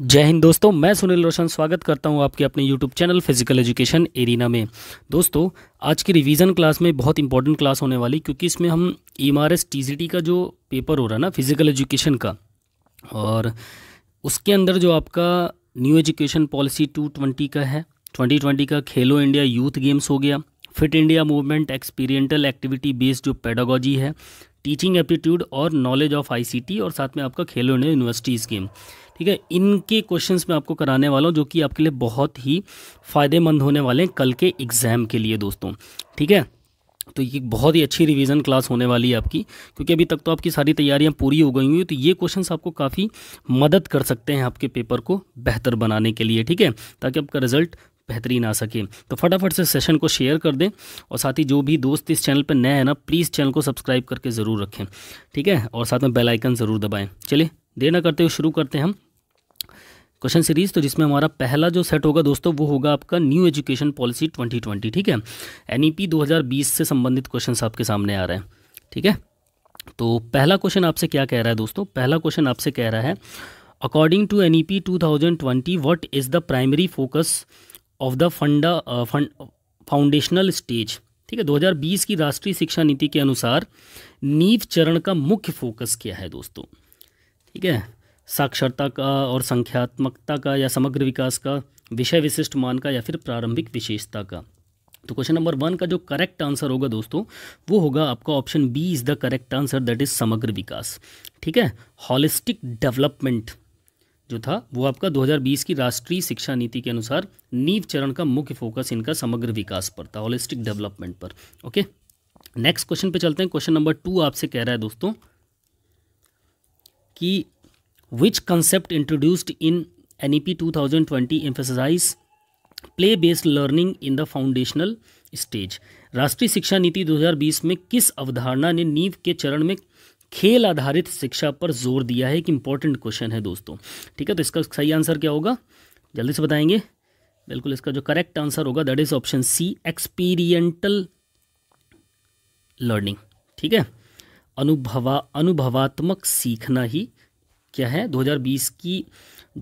जय हिंद दोस्तों मैं सुनील रोशन स्वागत करता हूं आपके अपने YouTube channel physical education arena में दोस्तों आज की रिवीजन क्लास में बहुत इंपॉर्टेंट क्लास होने वाली क्योंकि इसमें हम एम e आर का जो पेपर हो रहा है ना फिजिकल एजुकेशन का और उसके अंदर जो आपका न्यू एजुकेशन पॉलिसी टू का है ट्वेंटी का खेलो इंडिया यूथ गेम्स हो गया fit India movement experiential activity based जो पेडागोजी है टीचिंग एप्टीट्यूड और नॉलेज ऑफ आई और साथ में आपका खेलो इंडिया यूनिवर्सिटीज़ गेम ठीक है इनके क्वेश्चंस मैं आपको कराने वाला हूँ जो कि आपके लिए बहुत ही फ़ायदेमंद होने वाले हैं कल के एग्ज़ाम के लिए दोस्तों ठीक है तो ये बहुत ही अच्छी रिवीजन क्लास होने वाली है आपकी क्योंकि अभी तक तो आपकी सारी तैयारियां पूरी हो गई हुई तो ये क्वेश्चंस आपको काफ़ी मदद कर सकते हैं आपके पेपर को बेहतर बनाने के लिए ठीक है ताकि आपका रिजल्ट बेहतरीन आ सके तो फटाफट से सेशन को शेयर कर दें और साथ ही जो भी दोस्त इस चैनल पर नए हैं ना प्लीज़ चैनल को सब्सक्राइब करके ज़रूर रखें ठीक है और साथ में बेलाइकन ज़रूर दबाएँ चलिए देर ना करते हुए शुरू करते हैं हम क्वेश्चन सीरीज तो जिसमें हमारा पहला जो सेट होगा दोस्तों वो होगा आपका न्यू एजुकेशन पॉलिसी 2020 ठीक है एनईपी 2020 से संबंधित क्वेश्चंस आपके सामने आ रहे हैं ठीक है तो पहला क्वेश्चन आपसे क्या कह रहा है दोस्तों पहला क्वेश्चन आपसे कह रहा है according to N E P two thousand twenty what is the primary focus of the फंडा फाउंडेशनल स्टेज ठीक है 2020 की राष्ट्रीय शिक्षा नीति के अनुसार नीव चरण का मुख्य फोकस क्या है दोस्तों ठीक है साक्षरता का और संख्यात्मकता का या समग्र विकास का विषय विशिष्ट मान का या फिर प्रारंभिक विशेषता का तो क्वेश्चन नंबर वन का जो करेक्ट आंसर होगा दोस्तों वो होगा आपका option B is the correct answer that is समग्र विकास ठीक है हॉलिस्टिक डेवलपमेंट जो था वो आपका 2020 की राष्ट्रीय शिक्षा नीति के अनुसार नीव चरण का मुख्य फोकस इनका समग्र विकास पर था हॉलिस्टिक डेवलपमेंट पर ओके नेक्स्ट क्वेश्चन पे चलते हैं क्वेश्चन नंबर टू आपसे कह रहा है दोस्तों कि which concept introduced in NEP 2020 emphasize play based learning in the foundational stage राष्ट्रीय शिक्षा नीति 2020 में किस अवधारणा ने नींव के चरण में खेल आधारित शिक्षा पर जोर दिया है एक इंपॉर्टेंट क्वेश्चन है दोस्तों ठीक है तो इसका सही आंसर क्या होगा जल्दी से बताएंगे बिल्कुल इसका जो करेक्ट आंसर होगा that is option C experiential learning ठीक है अनुभवा अनुभवात्मक सीखना ही क्या है 2020 की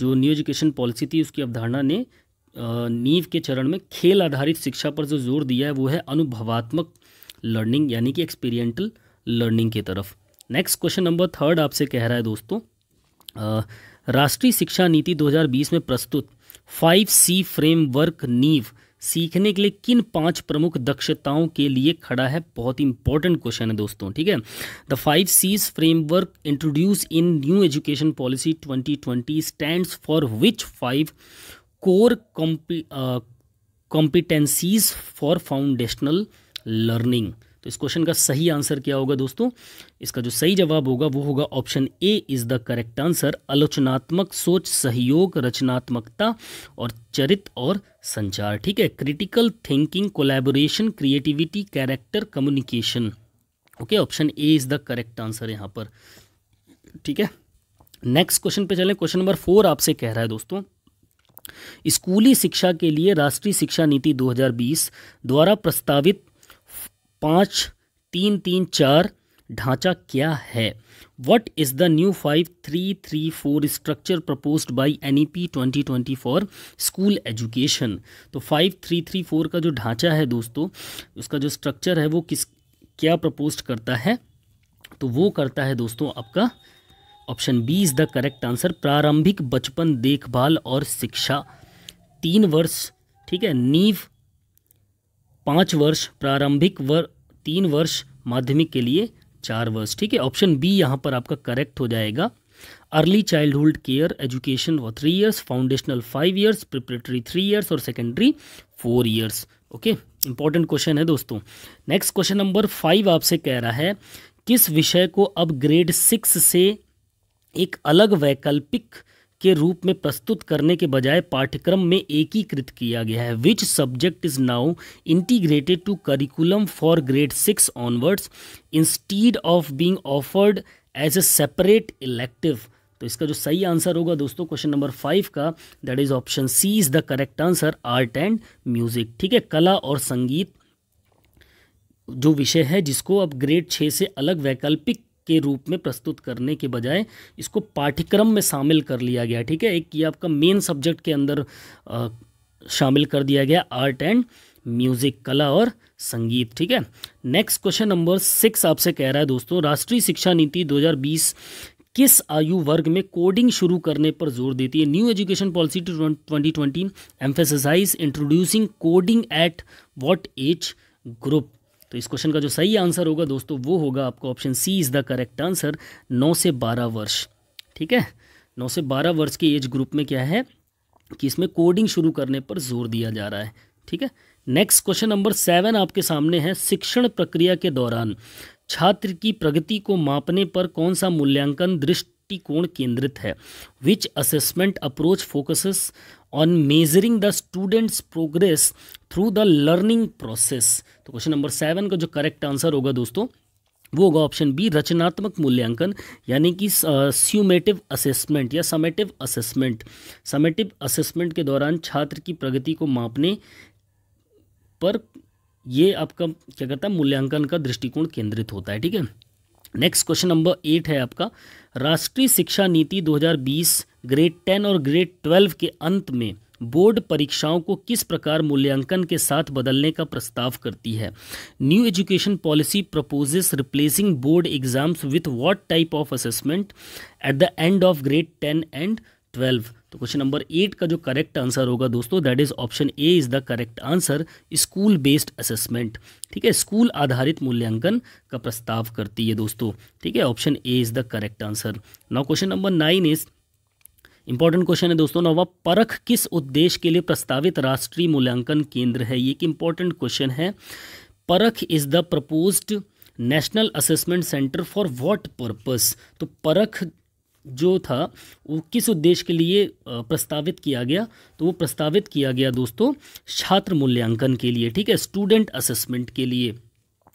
जो न्यू एजुकेशन पॉलिसी थी उसकी अवधारणा ने नींव के चरण में खेल आधारित शिक्षा पर जो जोर दिया है वो है अनुभवात्मक लर्निंग यानी कि एक्सपीरियंटल लर्निंग की तरफ नेक्स्ट क्वेश्चन नंबर थर्ड आपसे कह रहा है दोस्तों राष्ट्रीय शिक्षा नीति 2020 में प्रस्तुत फाइव सी फ्रेमवर्क नींव सीखने के लिए किन पांच प्रमुख दक्षताओं के लिए खड़ा है बहुत इंपॉर्टेंट क्वेश्चन है दोस्तों ठीक है the five Cs framework introduce in new education policy 2020 stands for which five core competencies for foundational learning तो इस क्वेश्चन का सही आंसर क्या होगा दोस्तों इसका जो सही जवाब होगा वो होगा option A is the correct answer आलोचनात्मक सोच सहयोग रचनात्मकता और चरित और संचार ठीक है critical thinking collaboration creativity character communication okay option A is the correct answer यहाँ पर ठीक है नेक्स्ट क्वेश्चन पे चलें क्वेश्चन नंबर फोर आपसे कह रहा है दोस्तों स्कूली शिक्षा के लिए राष्ट्रीय शिक्षा नीति 2020 द्वारा प्रस्तावित पाँच तीन तीन चार ढांचा क्या है what is the new five three three four structure propose by N E P twenty twenty for school education तो फाइव थ्री थ्री फोर का जो ढांचा है दोस्तों उसका जो स्ट्रक्चर है वो किस क्या प्रपोज करता है तो वो करता है दोस्तों आपका option B is the correct answer प्रारंभिक बचपन देखभाल और शिक्षा तीन वर्ष ठीक है नींव पाँच वर्ष प्रारंभिक वर तीन वर्ष माध्यमिक के लिए चार वर्ष ठीक है ऑप्शन बी यहाँ पर आपका करेक्ट हो जाएगा अर्ली चाइल्डहुड केयर एजुकेशन व three years foundational five years preparatory three years और secondary four years okay important question है दोस्तों नेक्स्ट क्वेश्चन नंबर फाइव आपसे कह रहा है किस विषय को अब ग्रेड सिक्स से एक अलग वैकल्पिक के रूप में प्रस्तुत करने के बजाय पाठ्यक्रम में एकीकृत किया गया है which subject is now integrated to curriculum for grade six onwards instead of being offered as a separate elective तो इसका जो सही आंसर होगा दोस्तों क्वेश्चन नंबर फाइव का that is option C is the correct answer art and music ठीक है कला और संगीत जो विषय है जिसको अब ग्रेड छः से अलग वैकल्पिक के रूप में प्रस्तुत करने के बजाय इसको पाठ्यक्रम में शामिल कर लिया गया ठीक है एक ये आपका मेन सब्जेक्ट के अंदर आ, शामिल कर दिया गया आर्ट एंड म्यूजिक कला और संगीत ठीक है नेक्स्ट क्वेश्चन नंबर सिक्स आपसे कह रहा है दोस्तों राष्ट्रीय शिक्षा नीति 2020 किस आयु वर्ग में कोडिंग शुरू करने पर जोर देती है new education policy two twenty twenty emphasize introducing coding at what age group तो इस क्वेश्चन का जो सही आंसर होगा दोस्तों वो होगा आपका option C is the correct answer नौ से बारह वर्ष ठीक है नौ से बारह वर्ष की एज ग्रुप में क्या है कि इसमें कोडिंग शुरू करने पर जोर दिया जा रहा है ठीक है नेक्स्ट क्वेश्चन नंबर सेवन आपके सामने है शिक्षण प्रक्रिया के दौरान छात्र की प्रगति को मापने पर कौन सा मूल्यांकन दृष्टिकोण केंद्रित है which assessment approach focuses on measuring the students progress through the learning process तो क्वेश्चन नंबर सेवन का जो करेक्ट आंसर होगा दोस्तों वो होगा ऑप्शन बी रचनात्मक मूल्यांकन यानी कि स्यूमेटिव असेसमेंट या समेटिव असेसमेंट समेटिव असेसमेंट के दौरान छात्र की प्रगति को मापने पर ये आपका क्या कहता है मूल्यांकन का दृष्टिकोण केंद्रित होता है ठीक है नेक्स्ट क्वेश्चन नंबर एट है आपका राष्ट्रीय शिक्षा नीति 2020 ग्रेड टेन और ग्रेड ट्वेल्व के अंत में बोर्ड परीक्षाओं को किस प्रकार मूल्यांकन के साथ बदलने का प्रस्ताव करती है new education policy proposes replacing board exams with what type of assessment at the end of grade ten and twelve तो क्वेश्चन नंबर एट का जो करेक्ट आंसर होगा दोस्तों that is option A is the correct answer school based assessment ठीक है school आधारित मूल्यांकन का प्रस्ताव करती है दोस्तों ठीक है option A is the correct answer नौ question number nine is important question है दोस्तों नौवा परख किस उद्देश्य के लिए प्रस्तावित राष्ट्रीय मूल्यांकन केंद्र है ये एक इंपॉर्टेंट क्वेश्चन है Parakh is the proposed national assessment centre for what purpose तो परख जो था वो किस उद्देश्य के लिए प्रस्तावित किया गया तो वो प्रस्तावित किया गया दोस्तों छात्र मूल्यांकन के लिए ठीक है स्टूडेंट असेसमेंट के लिए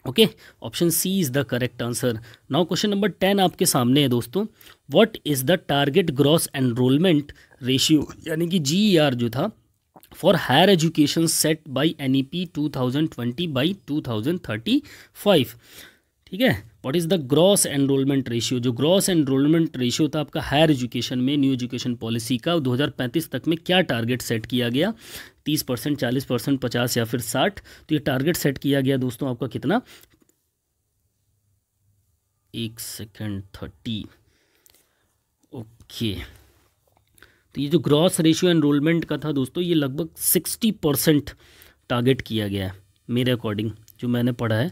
okay option C is the correct answer now question number ten आपके सामने है दोस्तों what is the target gross enrolment ratio यानी कि जी e जो था for higher education set by N E P two thousand twenty by two thousand thirty five ठीक है what is the gross enrolment ratio जो gross enrolment ratio था आपका higher education में न्यू एजुकेशन पॉलिसी का 2035 तक में क्या टारगेट सेट किया गया 30 परसेंट चालीस परसेंट पचास या फिर 60 तो ये टारगेट सेट किया गया दोस्तों आपका कितना एक सेकेंड थर्टी ओके तो ये जो ग्रॉस रेशियो एनरोलमेंट का था दोस्तों ये लगभग सिक्सटी परसेंट टारगेट किया गया है मेरे अकॉर्डिंग जो मैंने पढ़ा है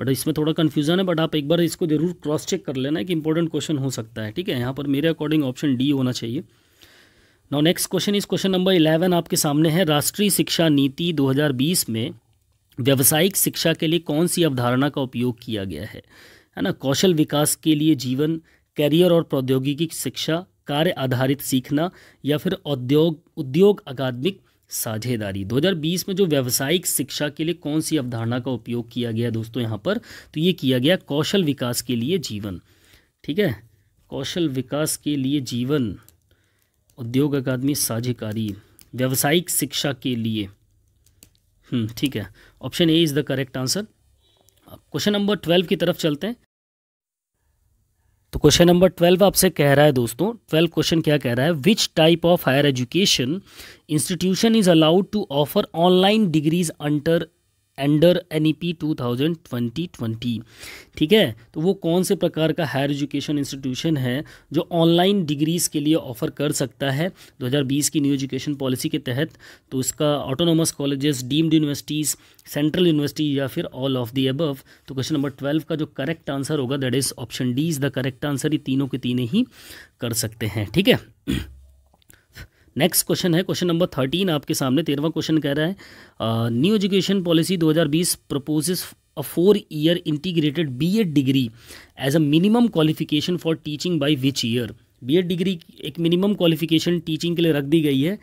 बट इसमें थोड़ा कन्फ्यूज़न है बट आप एक बार इसको ज़रूर क्रॉस चेक कर लेना कि इंपॉर्टेंट क्वेश्चन हो सकता है ठीक है यहाँ पर मेरे अकॉर्डिंग ऑप्शन डी होना चाहिए नाउ नेक्स्ट क्वेश्चन इस क्वेश्चन नंबर इलेवन आपके सामने है राष्ट्रीय शिक्षा नीति 2020 में व्यावसायिक शिक्षा के लिए कौन सी अवधारणा का उपयोग किया गया है है ना कौशल विकास के लिए जीवन कैरियर और प्रौद्योगिकी शिक्षा कार्य आधारित सीखना या फिर औद्योग उद्योग अकादमिक साझेदारी 2020 में जो व्यावसायिक शिक्षा के लिए कौन सी अवधारणा का उपयोग किया गया दोस्तों यहाँ पर तो ये किया गया कौशल विकास के लिए जीवन ठीक है कौशल विकास के लिए जीवन उद्योग अकादमी साझेकारी व्यावसायिक शिक्षा के लिए हम्म, ठीक है option A is the correct answer question number twelve की तरफ चलते हैं तो क्वेश्चन नंबर ट्वेल्व आपसे कह रहा है दोस्तों ट्वेल्व क्वेश्चन क्या कह रहा है which type of higher education institution is allowed to offer online degrees under under N E P two thousand twenty twenty ठीक है तो वो कौन से प्रकार का हायर एजुकेशन इंस्टीट्यूशन है जो ऑनलाइन डिग्रीज़ के लिए ऑफर कर सकता है 2020 की न्यू एजुकेशन पॉलिसी के तहत तो उसका autonomous colleges deemed universities central university या फिर ऑल ऑफ दी अबव तो क्वेश्चन नंबर ट्वेल्व का जो करेक्ट आंसर होगा that is option D is the correct answer ये तीनों के तीन ही कर सकते हैं ठीक है नेक्स्ट क्वेश्चन है क्वेश्चन नंबर थर्टीन आपके सामने तेरहवा क्वेश्चन कह रहा है new education policy 2020 proposes year integrated B Ed degree as a minimum qualification for teaching by which year B Ed degree एक मिनिमम क्वालिफिकेशन टीचिंग के लिए रख दी गई है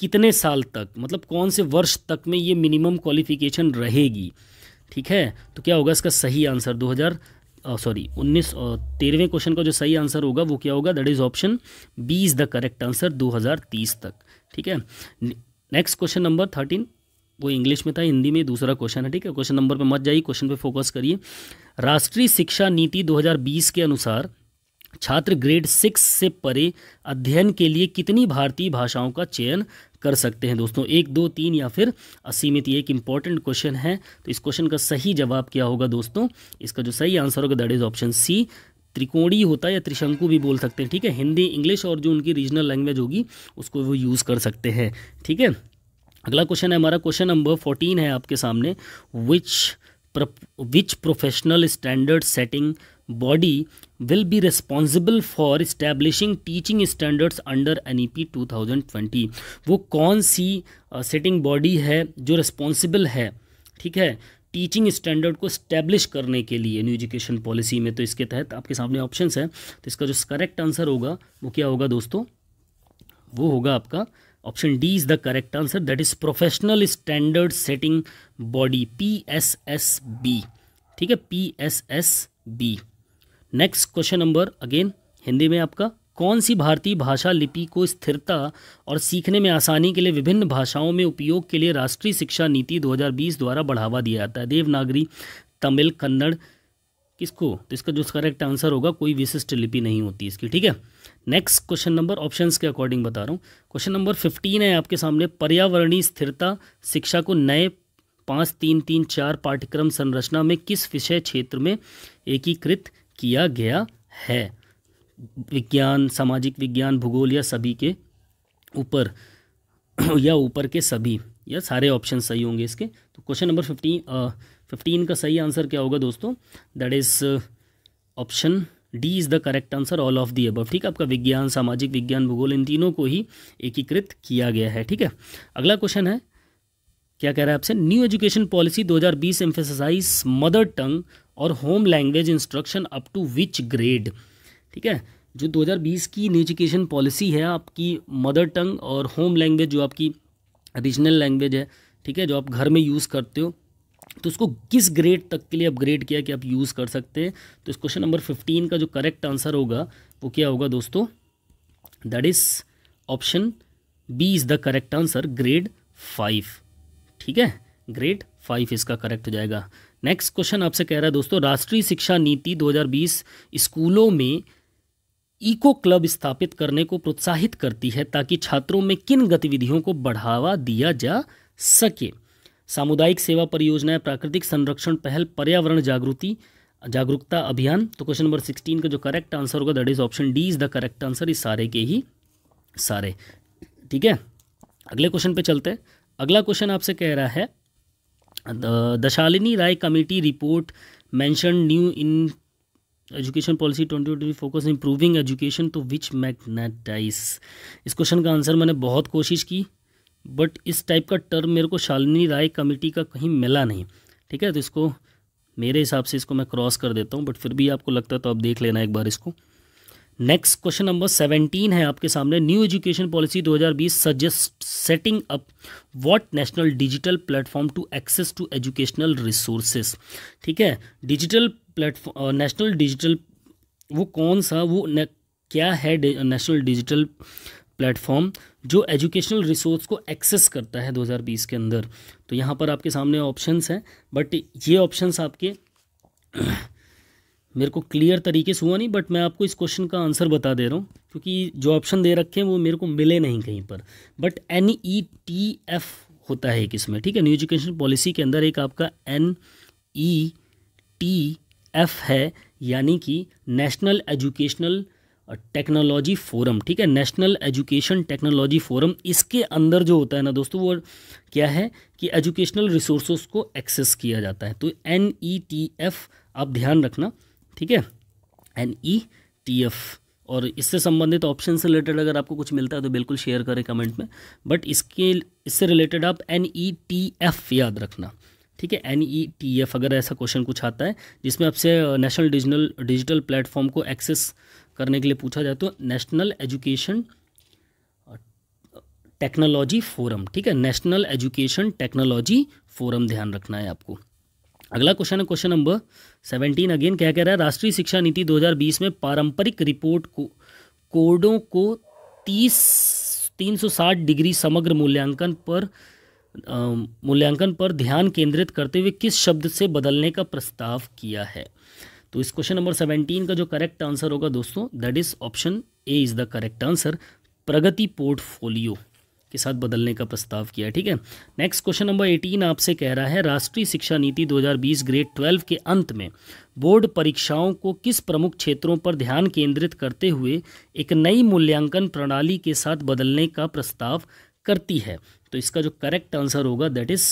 कितने साल तक मतलब कौन से वर्ष तक में ये मिनिमम क्वालिफिकेशन रहेगी ठीक है तो क्या होगा इसका सही आंसर दो हज़ार सॉरी उन्नीस और तेरहवें क्वेश्चन का जो सही आंसर होगा वो क्या होगा that is option B is the correct answer 2030 तक ठीक है नेक्स्ट क्वेश्चन नंबर थर्टीन वो इंग्लिश में था हिंदी में दूसरा क्वेश्चन है ठीक है क्वेश्चन नंबर पर मत जाइए क्वेश्चन पर फोकस करिए राष्ट्रीय शिक्षा नीति 2020 के अनुसार छात्र ग्रेड सिक्स से परे अध्ययन के लिए कितनी भारतीय भाषाओं का चयन कर सकते हैं दोस्तों एक दो तीन या फिर असीमित तो ये एक इम्पॉर्टेंट क्वेश्चन है तो इस क्वेश्चन का सही जवाब क्या होगा दोस्तों इसका जो सही आंसर होगा दैट इज ऑप्शन सी त्रिकोणी होता है या त्रिशंकु भी बोल सकते हैं ठीक है हिंदी इंग्लिश और जो उनकी रीजनल लैंग्वेज होगी उसको वो यूज़ कर सकते हैं ठीक है अगला क्वेश्चन है हमारा क्वेश्चन नंबर फोर्टीन है आपके सामने which which professional standard setting body will be responsible for establishing teaching standards under NEP 2020 वो कौन सी सेटिंग uh, बॉडी है जो रिस्पॉन्सिबल है ठीक है टीचिंग स्टैंडर्ड को स्टैब्लिश करने के लिए न्यू एजुकेशन पॉलिसी में तो इसके तहत आपके सामने ऑप्शन है तो इसका जो करेक्ट आंसर होगा वो क्या होगा दोस्तों वो होगा आपका option D is the correct answer that is professional standard setting body P S S B ठीक है P S S B next question number again Hindi में आपका कौन सी भारतीय भाषा लिपि को स्थिरता और सीखने में आसानी के लिए विभिन्न भाषाओं में उपयोग के लिए राष्ट्रीय शिक्षा नीति 2020 द्वारा बढ़ावा दिया जाता है देवनागरी तमिल कन्नड़ किसको तो इसका जो करेक्ट आंसर होगा कोई विशिष्ट लिपि नहीं होती इसकी ठीक है नेक्स्ट क्वेश्चन नंबर ऑप्शन के अकॉर्डिंग बता रहा हूँ क्वेश्चन नंबर फिफ्टीन है आपके सामने पर्यावरणीय स्थिरता शिक्षा को नए पाँच तीन तीन चार पाठ्यक्रम संरचना में किस विषय क्षेत्र में एकीकृत किया गया है विज्ञान सामाजिक विज्ञान भूगोल या सभी के ऊपर या ऊपर के सभी या सारे ऑप्शन सही होंगे इसके तो क्वेश्चन नंबर फिफ्टीन फिफ्टीन का सही आंसर क्या होगा दोस्तों that is option D is the correct answer all of the above ठीक है आपका विज्ञान सामाजिक विज्ञान भूगोल इन तीनों को ही एकीकृत किया गया है ठीक है अगला क्वेश्चन है क्या कह रहा है आपसे न्यू एजुकेशन पॉलिसी 2020 बीस मदर टंग और home language instruction up to which grade ठीक है जो 2020 की न्यू एजुकेशन पॉलिसी है आपकी मदर टंग और होम लैंग्वेज जो आपकी रीजनल लैंग्वेज है ठीक है जो आप घर में यूज़ करते हो तो उसको किस ग्रेड तक के लिए अपग्रेड किया कि आप यूज़ कर सकते हैं तो इस क्वेश्चन नंबर फिफ्टीन का जो करेक्ट आंसर होगा वो क्या होगा दोस्तों that is option B is the correct answer grade five ठीक है ग्रेड फाइव इसका करेक्ट हो जाएगा नेक्स्ट क्वेश्चन आपसे कह रहा है दोस्तों राष्ट्रीय शिक्षा नीति 2020 स्कूलों में इको क्लब स्थापित करने को प्रोत्साहित करती है ताकि छात्रों में किन गतिविधियों को बढ़ावा दिया जा सके सामुदायिक सेवा परियोजनाएं प्राकृतिक संरक्षण पहल पर्यावरण जागृति जागरूकता अभियान तो क्वेश्चन नंबर सिक्सटीन का जो करेक्ट आंसर होगा that is option D is the correct answer इस सारे के ही सारे ठीक है अगले क्वेश्चन पे चलते हैं अगला क्वेश्चन आपसे कह रहा है दशालिनी Rai committee report mention new in education policy twenty twenty focus improving education to which magnetize इस क्वेश्चन का आंसर मैंने बहुत कोशिश की बट इस टाइप का टर्म मेरे को शालिनी राय कमेटी का कहीं मिला नहीं ठीक है तो इसको मेरे हिसाब से इसको मैं क्रॉस कर देता हूँ बट फिर भी आपको लगता है तो आप देख लेना एक बार इसको नेक्स्ट क्वेश्चन नंबर सेवनटीन है आपके सामने new education policy 2020 suggest setting up what national digital platform to access to educational resources ठीक है डिजिटल प्लेटफॉर्म नेशनल डिजिटल वो कौन सा वो ने, क्या है नेशनल डिजिटल प्लेटफॉर्म जो एजुकेशनल रिसोर्स को एक्सेस करता है 2020 के अंदर तो यहाँ पर आपके सामने ऑप्शंस हैं बट ये ऑप्शंस आपके मेरे को क्लियर तरीके से हुआ नहीं बट मैं आपको इस क्वेश्चन का आंसर बता दे रहा हूँ क्योंकि जो ऑप्शन दे रखे हैं वो मेरे को मिले नहीं कहीं पर but N E T F होता है एक इसमें ठीक है न्यू एजुकेशन पॉलिसी के अंदर एक आपका एन ई टी एफ है यानी कि नेशनल एजुकेशनल टेक्नोलॉजी फोरम ठीक है नेशनल एजुकेशन टेक्नोलॉजी फोरम इसके अंदर जो होता है ना दोस्तों वो क्या है कि एजुकेशनल रिसोर्सेज को एक्सेस किया जाता है तो एन ई टी एफ आप ध्यान रखना ठीक है एन ई टी एफ और इससे संबंधित ऑप्शन से रिलेटेड अगर आपको कुछ मिलता है तो बिल्कुल शेयर करें कमेंट में बट इसके इससे रिलेटेड आप एन ई टी एफ याद रखना ठीक है एन ई टी एफ अगर ऐसा क्वेश्चन कुछ आता है जिसमें आपसे नेशनल डिजिटल डिजिटल प्लेटफॉर्म को एक्सेस करने के लिए पूछा जाए तो नेशनल एजुकेशन टेक्नोलॉजी फोरम ठीक है नेशनल एजुकेशन टेक्नोलॉजी फोरम ध्यान रखना है आपको अगला क्वेश्चन है क्वेश्चन नंबर सेवनटीन अगेन क्या कह रहा है राष्ट्रीय शिक्षा नीति 2020 में पारंपरिक रिपोर्ट को कोडों को सौ साठ डिग्री समग्र मूल्यांकन पर मूल्यांकन पर ध्यान केंद्रित करते हुए किस शब्द से बदलने का प्रस्ताव किया है तो इस क्वेश्चन नंबर सेवनटीन का जो करेक्ट आंसर होगा दोस्तों that is option A is the correct answer Pragati portfolio के साथ बदलने का प्रस्ताव किया ठीक है नेक्स्ट क्वेश्चन नंबर एटीन आपसे कह रहा है राष्ट्रीय शिक्षा नीति 2020 ग्रेड 12 के अंत में बोर्ड परीक्षाओं को किस प्रमुख क्षेत्रों पर ध्यान केंद्रित करते हुए एक नई मूल्यांकन प्रणाली के साथ बदलने का प्रस्ताव करती है तो इसका जो करेक्ट आंसर होगा that is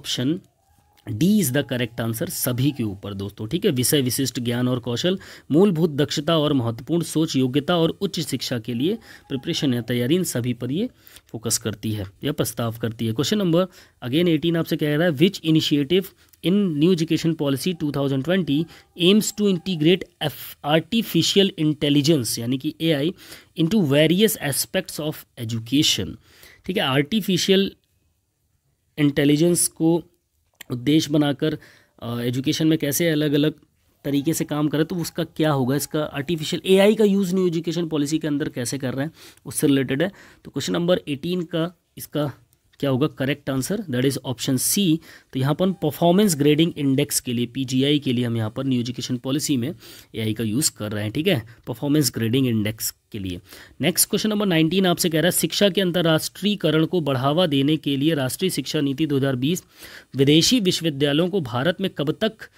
option D is the correct answer सभी के ऊपर दोस्तों ठीक है विषय विशिष्ट ज्ञान और कौशल मूलभूत दक्षता और महत्वपूर्ण सोच योग्यता और उच्च शिक्षा के लिए प्रिपरेशन या तैयारी इन सभी पर ये फोकस करती है या प्रस्ताव करती है क्वेश्चन नंबर अगेन एटीन आपसे कह रहा है which initiative in new education policy 2020 aims to integrate artificial intelligence यानी कि into various aspects of education ठीक है आर्टिफिशियल इंटेलिजेंस को उद्देश्य बनाकर एजुकेशन में कैसे अलग अलग तरीके से काम करें तो उसका क्या होगा इसका आर्टिफिशियल एआई का यूज़ न्यू एजुकेशन पॉलिसी के अंदर कैसे कर रहे हैं उससे रिलेटेड है तो क्वेश्चन नंबर एटीन का इसका क्या होगा correct answer that is option C तो यहाँ पर परफॉर्मेंस ग्रेडिंग इंडेक्स के लिए पीजीआई के लिए हम यहाँ पर न्यू एजुकेशन पॉलिसी में एआई का यूज़ कर रहे हैं ठीक है परफॉर्मेंस ग्रेडिंग इंडेक्स के लिए नेक्स्ट क्वेश्चन नंबर 19 आपसे कह रहा है शिक्षा के अंतर्राष्ट्रीयकरण को बढ़ावा देने के लिए राष्ट्रीय शिक्षा नीति दो विदेशी विश्वविद्यालयों को भारत में कब तक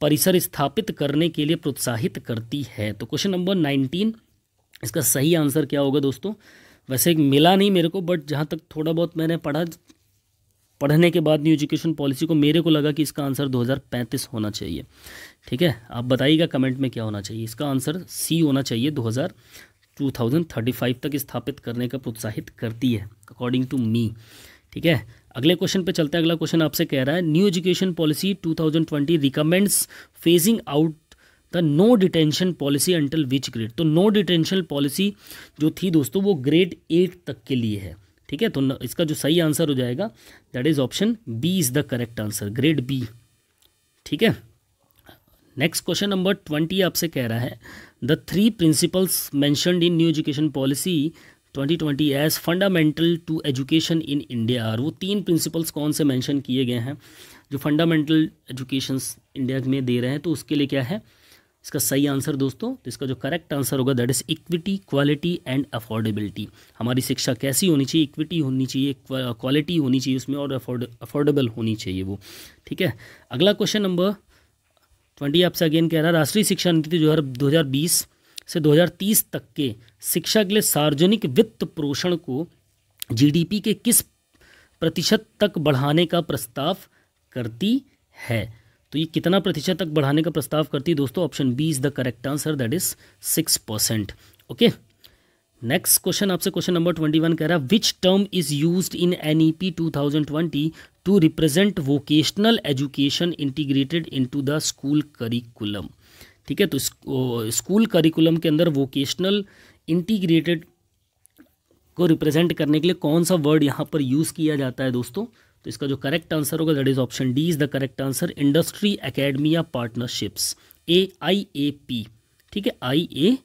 परिसर स्थापित करने के लिए प्रोत्साहित करती है तो क्वेश्चन नंबर नाइनटीन इसका सही आंसर क्या होगा दोस्तों वैसे मिला नहीं मेरे को बट जहाँ तक थोड़ा बहुत मैंने पढ़ा पढ़ने के बाद न्यू एजुकेशन पॉलिसी को मेरे को लगा कि इसका आंसर 2035 होना चाहिए ठीक है आप बताइएगा कमेंट में क्या होना चाहिए इसका आंसर सी होना चाहिए 2000 2035 तक स्थापित करने का प्रोत्साहित करती है अकॉर्डिंग टू मी ठीक है अगले क्वेश्चन पे चलते हैं अगला क्वेश्चन आपसे कह रहा है new education policy 2020 recommends phasing out the no detention policy until which grade तो नो डिटेंशन पॉलिसी जो थी दोस्तों वो ग्रेड एट तक के लिए है ठीक है तो न, इसका जो सही आंसर हो जाएगा that is option B is the correct answer grade B ठीक है नेक्स्ट क्वेश्चन नंबर ट्वेंटी आपसे कह रहा है the three principles mentioned in new education policy 2020 as fundamental to education in India और वो तीन प्रिंसिपल्स कौन से मैंशन किए गए हैं जो फंडामेंटल एजुकेशन इंडिया में दे रहे हैं तो उसके लिए क्या है इसका सही आंसर दोस्तों तो इसका जो करेक्ट आंसर होगा that is equity quality and affordability हमारी शिक्षा कैसी होनी चाहिए इक्विटी होनी चाहिए क्वालिटी होनी चाहिए उसमें और अफोर्डेबल होनी चाहिए वो ठीक है अगला क्वेश्चन नंबर ट्वेंटी आपसे अगेन कह रहा है राष्ट्रीय शिक्षा नीति दो हज़ार बीस से 2030 तक के शिक्षा के लिए सार्वजनिक वित्त पोषण को जीडीपी के किस प्रतिशत तक बढ़ाने का प्रस्ताव करती है तो ये कितना प्रतिशत तक बढ़ाने का प्रस्ताव करती है दोस्तों option B is the correct answer that is six percent okay next question आपसे क्वेश्चन नंबर ट्वेंटी वन कह रहा है which term is use in N E P two thousand twenty to represent vocational education integrated into the school curriculum ठीक है तो school curriculum के अंदर vocational integrated को रिप्रेजेंट करने के लिए कौन सा वर्ड यहाँ पर यूज़ किया जाता है दोस्तों तो इसका जो करेक्ट आंसर होगा that is option D is the correct answer industry academia partnerships A I A P ठीक है आई ए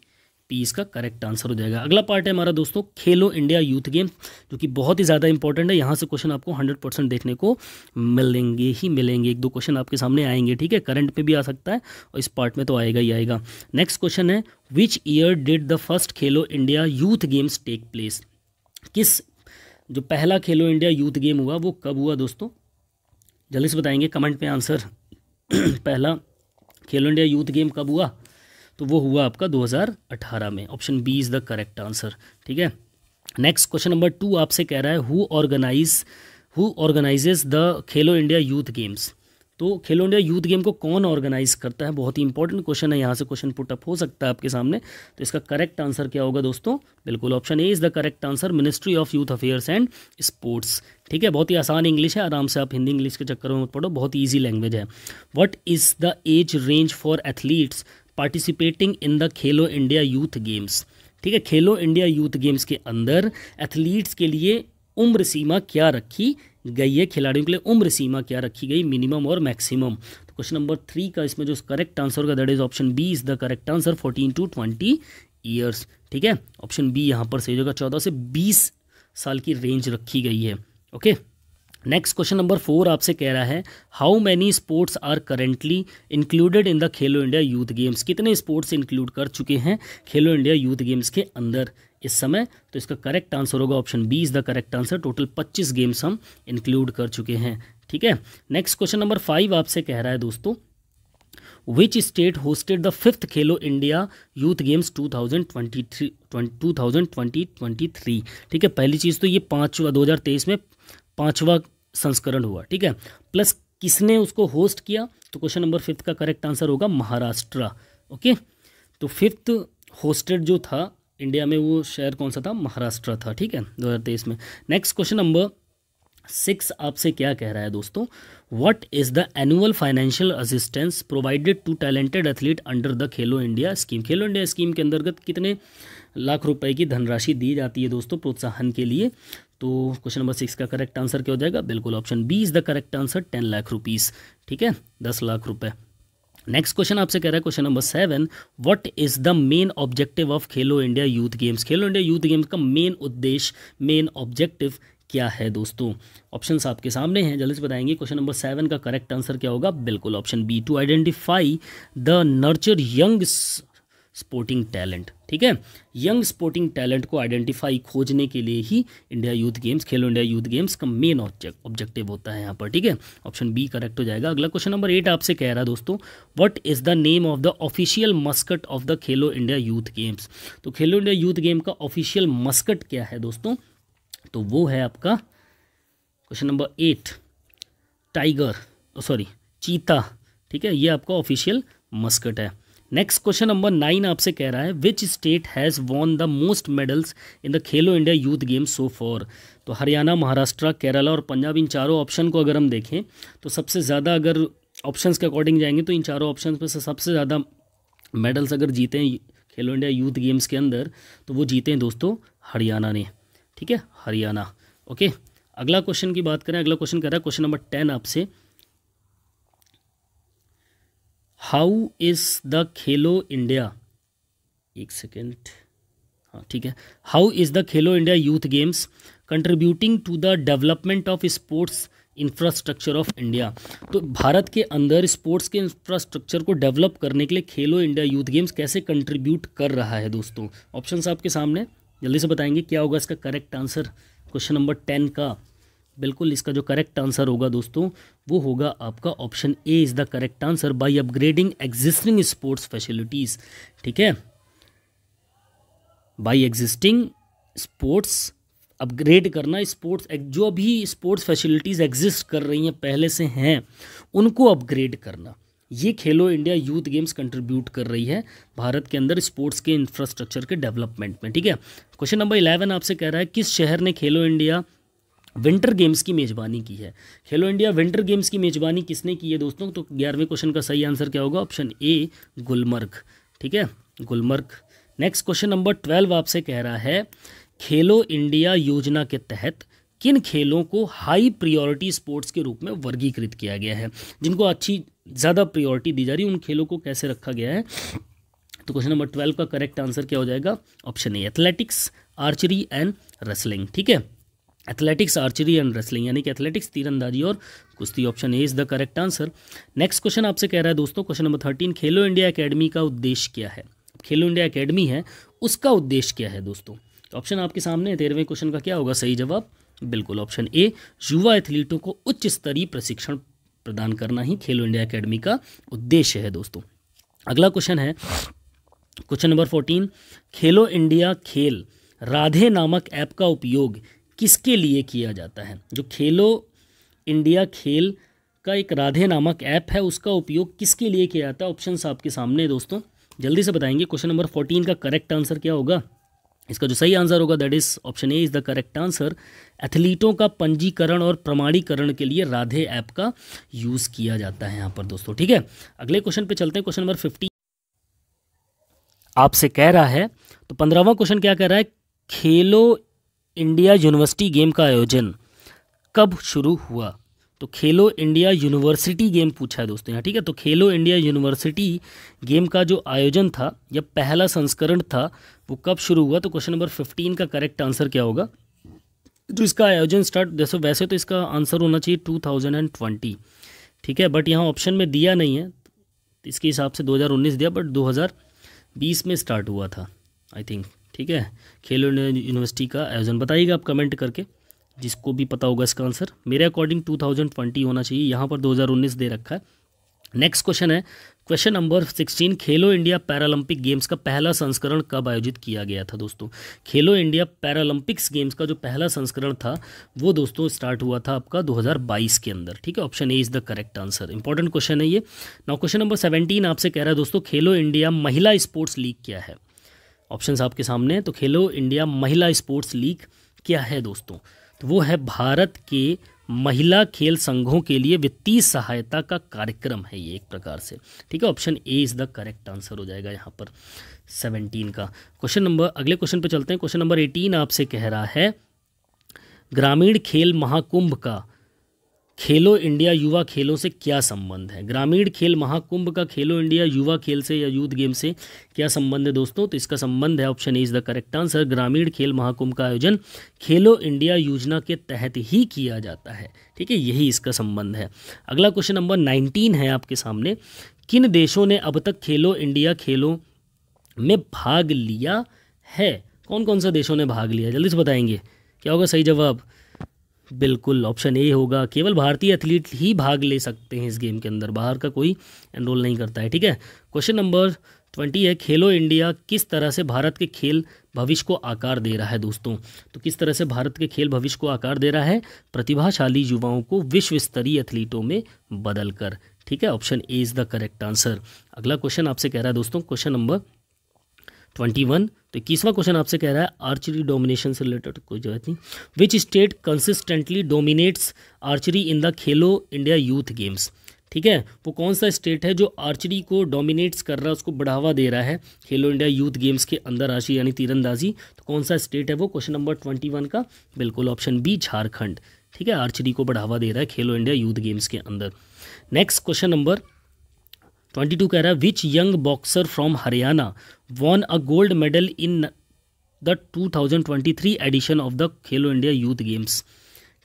पी इसका करेक्ट आंसर हो जाएगा अगला पार्ट है हमारा दोस्तों खेलो इंडिया यूथ गेम जो कि बहुत ही ज़्यादा इंपॉर्टेंट है यहाँ से क्वेश्चन आपको 100 परसेंट देखने को मिलेंगे ही मिलेंगे एक दो क्वेश्चन आपके सामने आएंगे ठीक है करंट में भी आ सकता है और इस पार्ट में तो आएगा ही आएगा नेक्स्ट क्वेश्चन है which year did the first Khelo India youth games take place किस जो पहला खेलो इंडिया यूथ गेम हुआ वो कब हुआ दोस्तों जल्दी से बताएंगे कमेंट में आंसर पहला खेलो इंडिया यूथ गेम कब हुआ तो वो हुआ आपका 2018 में option B is the correct answer ठीक है नेक्स्ट क्वेश्चन नंबर टू आपसे कह रहा है who organize who organizes the Khelo India youth games तो खेलो इंडिया यूथ गेम को कौन ऑर्गेनाइज करता है बहुत ही इंपॉर्टेंट क्वेश्चन है यहाँ से क्वेश्चन पुटअप हो सकता है आपके सामने तो इसका करेक्ट आंसर क्या होगा दोस्तों बिल्कुल option A is the correct answer ministry of youth affairs and sports ठीक है बहुत ही आसान इंग्लिश है आराम से आप हिंदी इंग्लिश के चक्कर में पढ़ो बहुत ईजी लैंग्वेज है what is the age range for athletes participating in the Khelo India youth games ठीक है खेलो इंडिया यूथ गेम्स के अंदर एथलीट्स के लिए उम्र सीमा क्या रखी गई है खिलाड़ियों के लिए उम्र सीमा क्या रखी गई मिनिमम और मैक्सिमम तो क्वेश्चन नंबर थ्री का इसमें जो करेक्ट आंसर होगा that is option B is the correct answer fourteen to twenty years ठीक है ऑप्शन बी यहाँ पर सही होगा चौदह से बीस साल की रेंज रखी गई है okay next question number four आपसे कह रहा है how many sports are currently included in the Khelo India youth games कितने स्पोर्ट्स इंक्लूड कर चुके हैं खेलो इंडिया यूथ गेम्स के अंदर किस समय तो इसका करेक्ट आंसर होगा option B is the correct answer total पच्चीस गेम्स हम इंक्लूड कर चुके हैं ठीक है नेक्स्ट क्वेश्चन नंबर फाइव आपसे कह रहा है दोस्तों which state hosted the fifth Khelo India youth games two thousand twenty three two thousand twenty twenty three ठीक है पहली चीज़ तो ये पांचवा दो हज़ार तेईस में पांचवा संस्करण हुआ ठीक है प्लस किसने उसको होस्ट किया तो क्वेश्चन नंबर फिफ्थ का करेक्ट आंसर होगा महाराष्ट्र ओके तो फिफ्थ होस्टेड जो था इंडिया में वो शहर कौन सा था महाराष्ट्र था ठीक है 2023 में नेक्स्ट क्वेश्चन नंबर सिक्स आपसे क्या कह रहा है दोस्तों what is the annual financial assistance provided to talented athlete under the Khelo India scheme Khelo India scheme के अंतर्गत कितने लाख रुपए की धनराशि दी जाती है दोस्तों प्रोत्साहन के लिए तो क्वेश्चन नंबर सिक्स का करेक्ट आंसर क्या हो जाएगा बिल्कुल option B is the correct answer ten lakh rupees ठीक है दस लाख रुपये नेक्स्ट क्वेश्चन आपसे कह रहा है question number seven what is the main objective of Khelo India youth games Khelo India youth games का मेन उद्देश्य मेन ऑब्जेक्टिव क्या है दोस्तों ऑप्शन आपके सामने हैं जल्दी से बताएंगे क्वेश्चन नंबर सेवन का करेक्ट आंसर क्या होगा बिल्कुल option B to identify the nurture young sporting talent ठीक है यंग स्पोर्टिंग टैलेंट को आइडेंटिफाई खोजने के लिए ही India youth games Khelo India youth games का मेन ऑब्जेक्टिव होता है यहाँ पर ठीक है ऑप्शन बी करेक्ट हो जाएगा अगला क्वेश्चन नंबर एट आपसे कह रहा है दोस्तों what is the name of the official mascot of the Khelo India youth games तो खेलो इंडिया यूथ गेम का ऑफिशियल मस्कट क्या है दोस्तों तो वो है आपका question number eight tiger sorry चीता ठीक है ये आपका ऑफिशियल मस्कट है नेक्स्ट क्वेश्चन नंबर नाइन आपसे कह रहा है which state has won the most medals in the Khelo India youth games so far तो हरियाणा महाराष्ट्र केरला और पंजाब इन चारों ऑप्शन को अगर हम देखें तो सबसे ज़्यादा अगर ऑप्शंस के अकॉर्डिंग जाएंगे तो इन चारों ऑप्शन में से सबसे ज़्यादा मेडल्स अगर जीते हैं खेलो इंडिया यूथ गेम्स के अंदर तो वो जीते हैं दोस्तों हरियाणा ने ठीक है हरियाणा ओके अगला क्वेश्चन की बात करें अगला क्वेश्चन कह रहा है क्वेश्चन नंबर टेन आपसे how is the Khelo India एक सेकेंड हाँ ठीक है how is the Khelo India youth games contributing to the development of sports infrastructure of India तो भारत के अंदर स्पोर्ट्स के इंफ्रास्ट्रक्चर को डेवलप करने के लिए खेलो इंडिया यूथ गेम्स कैसे कंट्रीब्यूट कर रहा है दोस्तों ऑप्शन आपके सामने जल्दी से बताएंगे क्या होगा इसका correct answer question number ten का बिल्कुल इसका जो करेक्ट आंसर होगा दोस्तों वो होगा आपका option A is the correct answer by upgrading existing sports facilities ठीक है बाय एग्जिस्टिंग स्पोर्ट्स अपग्रेड करना स्पोर्ट्स जो भी स्पोर्ट्स फैसिलिटीज़ एग्जिस्ट कर रही हैं पहले से हैं उनको अपग्रेड करना ये खेलो इंडिया यूथ गेम्स कंट्रीब्यूट कर रही है भारत के अंदर स्पोर्ट्स के इंफ्रास्ट्रक्चर के डेवलपमेंट में ठीक है क्वेश्चन नंबर इलेवन आपसे कह रहा है किस शहर ने खेलो इंडिया विंटर गेम्स की मेज़बानी की है खेलो इंडिया विंटर गेम्स की मेज़बानी किसने की है दोस्तों तो ग्यारहवें क्वेश्चन का सही आंसर क्या होगा ऑप्शन ए गुलमर्ग ठीक है Gulmarg next question number twelve आपसे कह रहा है खेलो इंडिया योजना के तहत किन खेलों को हाई प्रियोरिटी स्पोर्ट्स के रूप में वर्गीकृत किया गया है जिनको अच्छी ज़्यादा प्रियोरिटी दी जा रही है उन खेलों को कैसे रखा गया है तो क्वेश्चन नंबर ट्वेल्व का करेक्ट आंसर क्या हो जाएगा option A athletics archery and wrestling ठीक है एथलेटिक्स आर्चरी एंड रेसलिंग यानी कि एथलेटिक्स तीरंदाजी और कुश्ती option A is the correct answer next question आपसे कह रहा है दोस्तों question number thirteen Khelo India academy का उद्देश्य क्या है खेलो इंडिया अकेडमी है उसका उद्देश्य क्या है दोस्तों ऑप्शन तो आपके सामने तेरहवें क्वेश्चन का क्या होगा सही जवाब बिल्कुल ऑप्शन ए युवा एथलीटों को उच्च स्तरीय प्रशिक्षण प्रदान करना ही खेलो इंडिया अकेडमी का उद्देश्य है दोस्तों अगला क्वेश्चन है question number fourteen Khelo India खेल राधे नामक ऐप का उपयोग किसके लिए किया जाता है जो खेलो इंडिया खेल का एक राधे नामक ऐप है उसका उपयोग किसके लिए किया जाता है ऑप्शन आपके सामने दोस्तों जल्दी से बताएंगे क्वेश्चन नंबर फोर्टीन का करेक्ट आंसर क्या होगा इसका जो सही आंसर होगा that is option A is the correct answer एथलीटों का पंजीकरण और प्रमाणीकरण के लिए राधे ऐप का यूज़ किया जाता है यहाँ पर दोस्तों ठीक है अगले क्वेश्चन पे चलते हैं क्वेश्चन नंबर फिफ्टी आपसे कह रहा है तो पंद्रहवा क्वेश्चन क्या कह रहा है खेलो इंडिया यूनिवर्सिटी गेम का आयोजन कब शुरू हुआ तो खेलो इंडिया यूनिवर्सिटी गेम पूछा है दोस्तों यहाँ ठीक है तो खेलो इंडिया यूनिवर्सिटी गेम का जो आयोजन था या पहला संस्करण था वो कब शुरू हुआ तो क्वेश्चन नंबर फिफ्टीन का करेक्ट आंसर क्या होगा जो तो इसका आयोजन स्टार्ट जैसे वैसे तो इसका आंसर होना चाहिए टू थाउजेंड एंड ट्वेंटी ठीक है बट यहाँ ऑप्शन में दिया नहीं है इसके हिसाब से 2019 दिया बट 2020 में स्टार्ट हुआ था आई थिंक ठीक है खेलो यूनिवर्सिटी का आयोजन बताइएगा आप कमेंट करके जिसको भी पता होगा इसका आंसर मेरे अकॉर्डिंग 2020 होना चाहिए यहाँ पर 2019 दे रखा है नेक्स्ट क्वेश्चन है question number sixteen Khelo India paralympic games का पहला संस्करण कब आयोजित किया गया था दोस्तों खेलो इंडिया पैरालंपिक्स गेम्स का जो पहला संस्करण था वो दोस्तों स्टार्ट हुआ था आपका 2022 के अंदर ठीक है option A is the correct answer important question है ये नाउ क्वेश्चन नंबर सेवेंटीन आपसे कह रहा है दोस्तों खेलो इंडिया महिला स्पोर्ट्स लीग क्या है ऑप्शन आपके सामने तो खेलो इंडिया महिला स्पोर्ट्स लीग क्या है दोस्तों तो वो है भारत के महिला खेल संघों के लिए वित्तीय सहायता का कार्यक्रम है ये एक प्रकार से ठीक है option A is the correct answer हो जाएगा यहाँ पर सेवनटीन का क्वेश्चन नंबर अगले क्वेश्चन पे चलते हैं क्वेश्चन नंबर एटीन आपसे कह रहा है ग्रामीण खेल महाकुंभ का खेलो इंडिया युवा खेलों से क्या संबंध है ग्रामीण खेल महाकुंभ का खेलो इंडिया युवा खेल से या यूथ गेम से क्या संबंध है दोस्तों तो इसका संबंध है option A is the correct answer ग्रामीण खेल महाकुंभ का आयोजन खेलो इंडिया योजना के तहत ही किया जाता है ठीक है यही इसका संबंध है अगला क्वेश्चन नंबर नाइनटीन है आपके सामने किन देशों ने अब तक खेलो इंडिया खेलों में भाग लिया है कौन कौन सा देशों ने भाग लिया जल्दी से बताएंगे क्या होगा सही जवाब बिल्कुल ऑप्शन ए होगा केवल भारतीय एथलीट ही भाग ले सकते हैं इस गेम के अंदर बाहर का कोई एनरोल नहीं करता है ठीक है क्वेश्चन नंबर ट्वेंटी है खेलो इंडिया किस तरह से भारत के खेल भविष्य को आकार दे रहा है दोस्तों तो किस तरह से भारत के खेल भविष्य को आकार दे रहा है प्रतिभाशाली युवाओं को विश्व स्तरीय एथलीटों में बदल कर ठीक है option A is the correct answer अगला क्वेश्चन आपसे कह रहा है दोस्तों क्वेश्चन नंबर ट्वेंटी वन तो इक्कीसवा क्वेश्चन आपसे कह रहा है आर्चरी डोमिनेशन से रिलेटेड कोई जगह थी which state consistently dominates archery in the Khelo India youth games ठीक है वो कौन सा स्टेट है जो आर्चरी को डोमिनेट्स कर रहा है उसको बढ़ावा दे रहा है खेलो इंडिया यूथ गेम्स के अंदर राशि यानी तीरंदाजी तो कौन सा स्टेट है वो क्वेश्चन नंबर ट्वेंटी वन का बिल्कुल ऑप्शन बी झारखंड ठीक है आर्चरी को बढ़ावा दे रहा है खेलो इंडिया यूथ गेम्स के अंदर next question number twenty two कह रहा है which young boxer from Haryana won a gold medal in the two thousand twenty three edition of the Khelo India youth games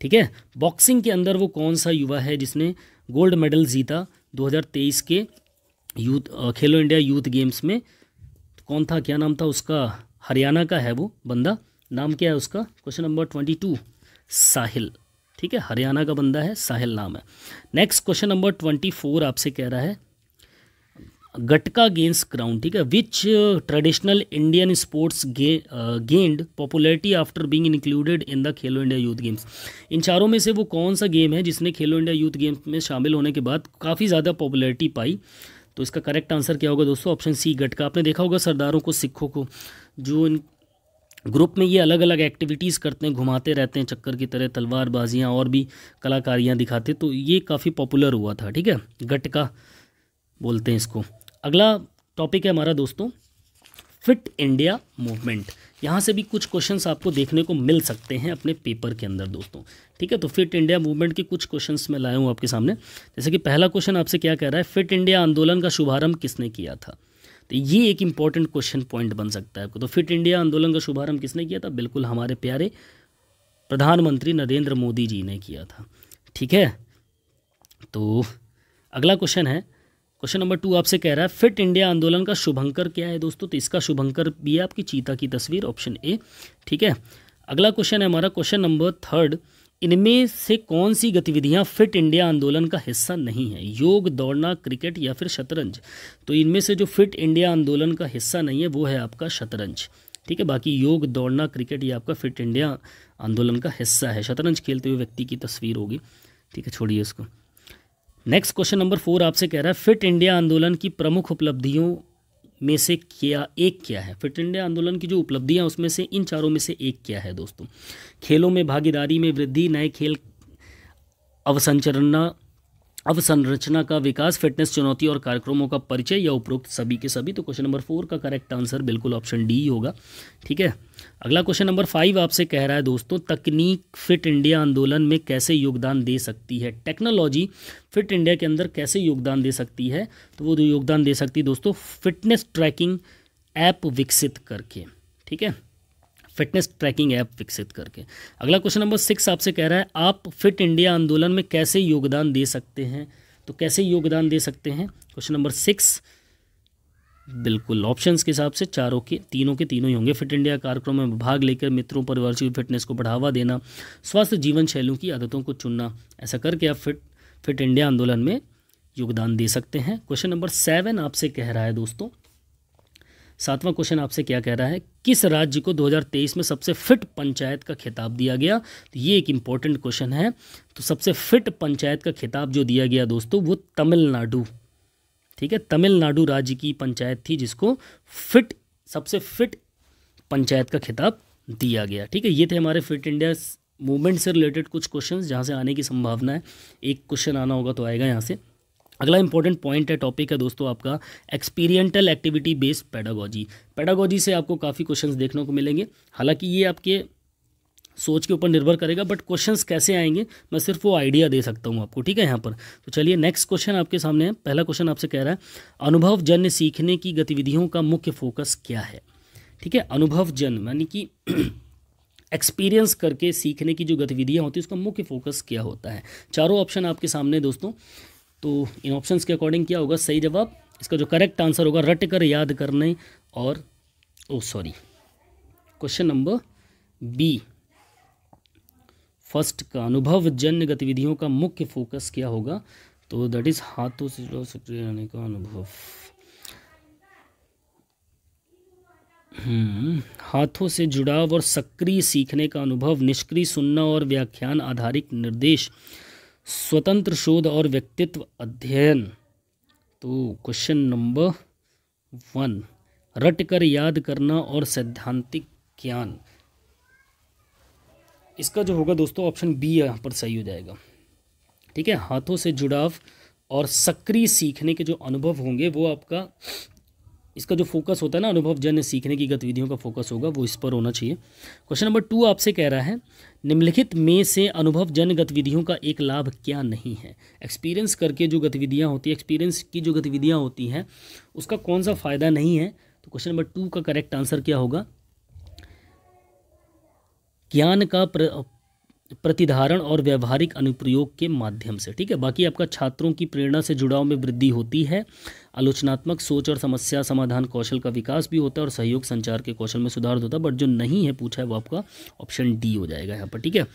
ठीक है बॉक्सिंग के अंदर वो कौन सा युवा है जिसने गोल्ड मेडल जीता 2023 के यूथ खेलो इंडिया यूथ गेम्स में कौन था क्या नाम था उसका हरियाणा का है वो बंदा नाम क्या है उसका question number twenty two Sahil ठीक है हरियाणा का बंदा है साहिल नाम है next question number twenty four आपसे कह रहा है गटका गेंस क्राउन ठीक है विच ट्रेडिशनल इंडियन स्पोर्ट्स गे gained popularity after being included in the Khelo India youth games इन चारों में से वो कौन सा गेम है जिसने खेलो इंडिया यूथ गेम्स में शामिल होने के बाद काफ़ी ज़्यादा पॉपुलैरिटी पाई तो इसका करेक्ट आंसर क्या होगा दोस्तों ऑप्शन सी गटका आपने देखा होगा सरदारों को सिखों को जो इन ग्रुप में ये अलग अलग एक्टिविटीज़ करते हैं घुमाते रहते हैं चक्कर की तरह तलवारबाजियाँ और भी कलाकारियाँ दिखाते तो ये काफ़ी पॉपुलर हुआ था ठीक है गटका बोलते हैं इसको अगला टॉपिक है हमारा दोस्तों फिट इंडिया मूवमेंट यहाँ से भी कुछ क्वेश्चंस आपको देखने को मिल सकते हैं अपने पेपर के अंदर दोस्तों ठीक है तो फिट इंडिया मूवमेंट के कुछ क्वेश्चंस मैं लाया हूँ आपके सामने जैसे कि पहला क्वेश्चन आपसे क्या कह रहा है फिट इंडिया आंदोलन का शुभारंभ किसने किया था तो ये एक इंपॉर्टेंट क्वेश्चन पॉइंट बन सकता है आपको तो फिट इंडिया आंदोलन का शुभारंभ किसने किया था बिल्कुल हमारे प्यारे प्रधानमंत्री नरेंद्र मोदी जी ने किया था ठीक है तो अगला क्वेश्चन है क्वेश्चन नंबर टू आपसे कह रहा है फिट इंडिया आंदोलन का शुभंकर क्या है दोस्तों तो इसका शुभंकर भी है आपकी चीता की तस्वीर ऑप्शन ए ठीक है अगला क्वेश्चन है हमारा क्वेश्चन नंबर थर्ड इनमें से कौन सी गतिविधियां फिट इंडिया आंदोलन का हिस्सा नहीं है योग दौड़ना क्रिकेट या फिर शतरंज तो इनमें से जो फिट इंडिया आंदोलन का हिस्सा नहीं है वो है आपका शतरंज ठीक है बाकी योग दौड़ना क्रिकेट ये आपका फिट इंडिया आंदोलन का हिस्सा है शतरंज खेलते हुए व्यक्ति की तस्वीर होगी ठीक है छोड़िए इसको नेक्स्ट क्वेश्चन नंबर फोर आपसे कह रहा है फिट इंडिया आंदोलन की प्रमुख उपलब्धियों में से क्या एक क्या है फिट इंडिया आंदोलन की जो उपलब्धियां उसमें से इन चारों में से एक क्या है दोस्तों खेलों में भागीदारी में वृद्धि नए खेल अवसंरचना अवसंरचना का विकास फिटनेस चुनौती और कार्यक्रमों का परिचय या उपरोक्त सभी के सभी तो क्वेश्चन नंबर फोर का करेक्ट आंसर बिल्कुल ऑप्शन डी होगा ठीक है अगला क्वेश्चन नंबर फाइव आपसे कह रहा है दोस्तों तकनीक फिट इंडिया आंदोलन में कैसे योगदान दे सकती है टेक्नोलॉजी फिट इंडिया के अंदर कैसे योगदान दे सकती है तो वो योगदान दे सकती है दोस्तों फिटनेस ट्रैकिंग ऐप विकसित करके ठीक है फिटनेस ट्रैकिंग ऐप विकसित करके अगला क्वेश्चन नंबर सिक्स आपसे कह रहा है आप फिट इंडिया आंदोलन में कैसे योगदान दे सकते हैं तो कैसे योगदान दे सकते हैं क्वेश्चन नंबर सिक्स बिल्कुल ऑप्शंस के हिसाब से चारों के तीनों के तीनों ही होंगे फिट इंडिया कार्यक्रम में भाग लेकर मित्रों परिवार से फिटनेस को बढ़ावा देना स्वास्थ्य जीवन शैलियों की आदतों को चुनना ऐसा करके आप फिट फिट इंडिया आंदोलन में योगदान दे सकते हैं क्वेश्चन नंबर सेवन आपसे कह रहा है दोस्तों सातवां क्वेश्चन आपसे क्या कह रहा है किस राज्य को 2023 में सबसे फिट पंचायत का खिताब दिया गया तो ये एक इम्पॉर्टेंट क्वेश्चन है तो सबसे फिट पंचायत का खिताब जो दिया गया दोस्तों वो तमिलनाडु ठीक है तमिलनाडु राज्य की पंचायत थी जिसको फिट सबसे फिट पंचायत का खिताब दिया गया ठीक है ये थे हमारे फिट इंडिया मूवमेंट से रिलेटेड कुछ क्वेश्चंस जहाँ से आने की संभावना है एक क्वेश्चन आना होगा तो आएगा यहाँ से अगला इंपॉर्टेंट पॉइंट है टॉपिक है दोस्तों आपका experiential activity based pedagogy pedagogy से आपको काफ़ी क्वेश्चंस देखने को मिलेंगे हालांकि ये आपके सोच के ऊपर निर्भर करेगा बट क्वेश्चंस कैसे आएंगे मैं सिर्फ वो आइडिया दे सकता हूँ आपको ठीक है यहाँ पर तो चलिए नेक्स्ट क्वेश्चन आपके सामने है पहला क्वेश्चन आपसे कह रहा है अनुभव जन्य सीखने की गतिविधियों का मुख्य फोकस क्या है ठीक है अनुभव जन यानी कि एक्सपीरियंस करके सीखने की जो गतिविधियाँ होती है उसका मुख्य फोकस क्या होता है चारों ऑप्शन आपके सामने दोस्तों तो इन ऑप्शंस के अकॉर्डिंग क्या होगा सही जवाब इसका जो करेक्ट आंसर होगा रट कर याद करने और oh sorry question number B first का अनुभव जन्य गतिविधियों का मुख्य फोकस क्या होगा तो दैट इज हाथों से जुड़ा सक्रिय रहने का अनुभव हम्म, हाथों से जुड़ाव और सक्रिय सीखने का अनुभव निष्क्रिय सुनना और व्याख्यान आधारित निर्देश स्वतंत्र शोध और व्यक्तित्व अध्ययन तो क्वेश्चन नंबर वन रट कर याद करना और सैद्धांतिक ज्ञान इसका जो होगा दोस्तों ऑप्शन बी यहाँ पर सही हो जाएगा ठीक है हाथों से जुड़ाव और सक्रिय सीखने के जो अनुभव होंगे वो आपका इसका जो फोकस होता है ना अनुभव जन सीखने की गतिविधियों का फोकस होगा वो इस पर होना चाहिए क्वेश्चन नंबर टू आपसे कह रहा है निम्नलिखित में से अनुभव जन गतिविधियों का एक लाभ क्या नहीं है एक्सपीरियंस करके जो गतिविधियाँ होती है एक्सपीरियंस की जो गतिविधियाँ होती हैं उसका कौन सा फ़ायदा नहीं है तो क्वेश्चन नंबर टू का करेक्ट आंसर क्या होगा ज्ञान का प्र, प्रतिधारण और व्यवहारिक अनुप्रयोग के माध्यम से ठीक है बाकी आपका छात्रों की प्रेरणा से जुड़ाव में वृद्धि होती है आलोचनात्मक सोच और समस्या समाधान कौशल का विकास भी होता है और सहयोग संचार के कौशल में सुधार होता है बट जो नहीं है पूछा है वो आपका ऑप्शन डी हो जाएगा यहाँ पर ठीक है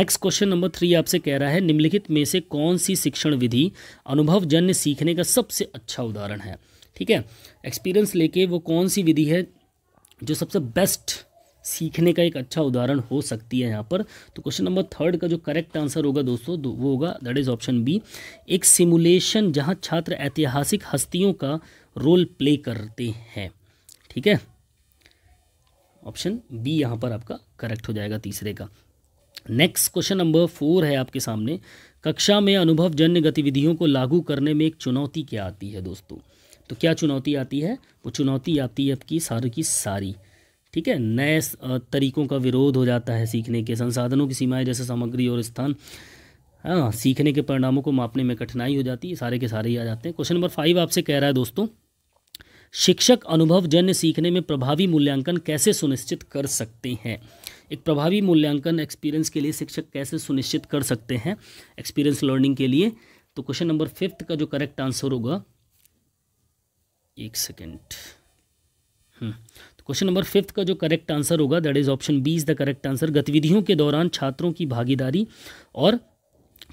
नेक्स्ट क्वेश्चन नंबर थ्री आपसे कह रहा है निम्नलिखित में से कौन सी शिक्षण विधि अनुभवजन्य सीखने का सबसे अच्छा उदाहरण है ठीक है एक्सपीरियंस लेके वो कौन सी विधि है जो सबसे बेस्ट सीखने का एक अच्छा उदाहरण हो सकती है यहाँ पर तो क्वेश्चन नंबर थर्ड का जो करेक्ट आंसर होगा दोस्तों वो होगा दैट इज ऑप्शन बी एक सिमुलेशन जहाँ छात्र ऐतिहासिक हस्तियों का रोल प्ले करते हैं ठीक है ऑप्शन बी यहाँ पर आपका करेक्ट हो जाएगा तीसरे का नेक्स्ट क्वेश्चन नंबर फोर है आपके सामने कक्षा में अनुभवजन्य गतिविधियों को लागू करने में एक चुनौती क्या आती है दोस्तों तो क्या चुनौती आती है वो चुनौती आती है आपकी सारी की सारी ठीक है नए तरीकों का विरोध हो जाता है सीखने के संसाधनों की सीमाएं जैसे सामग्री और स्थान हाँ सीखने के परिणामों को मापने में कठिनाई हो जाती है सारे के सारे ही आ जाते हैं क्वेश्चन नंबर फाइव आपसे कह रहा है दोस्तों शिक्षक अनुभव जन्य सीखने में प्रभावी मूल्यांकन कैसे सुनिश्चित कर सकते हैं एक प्रभावी मूल्यांकन एक्सपीरियंस के लिए शिक्षक कैसे सुनिश्चित कर सकते हैं एक्सपीरियंस लर्निंग के लिए तो क्वेश्चन नंबर फिफ्थ का जो करेक्ट आंसर होगा एक सेकेंड क्वेश्चन नंबर फिफ्थ का जो करेक्ट आंसर होगा that is option B is the correct answer गतिविधियों के दौरान छात्रों की भागीदारी और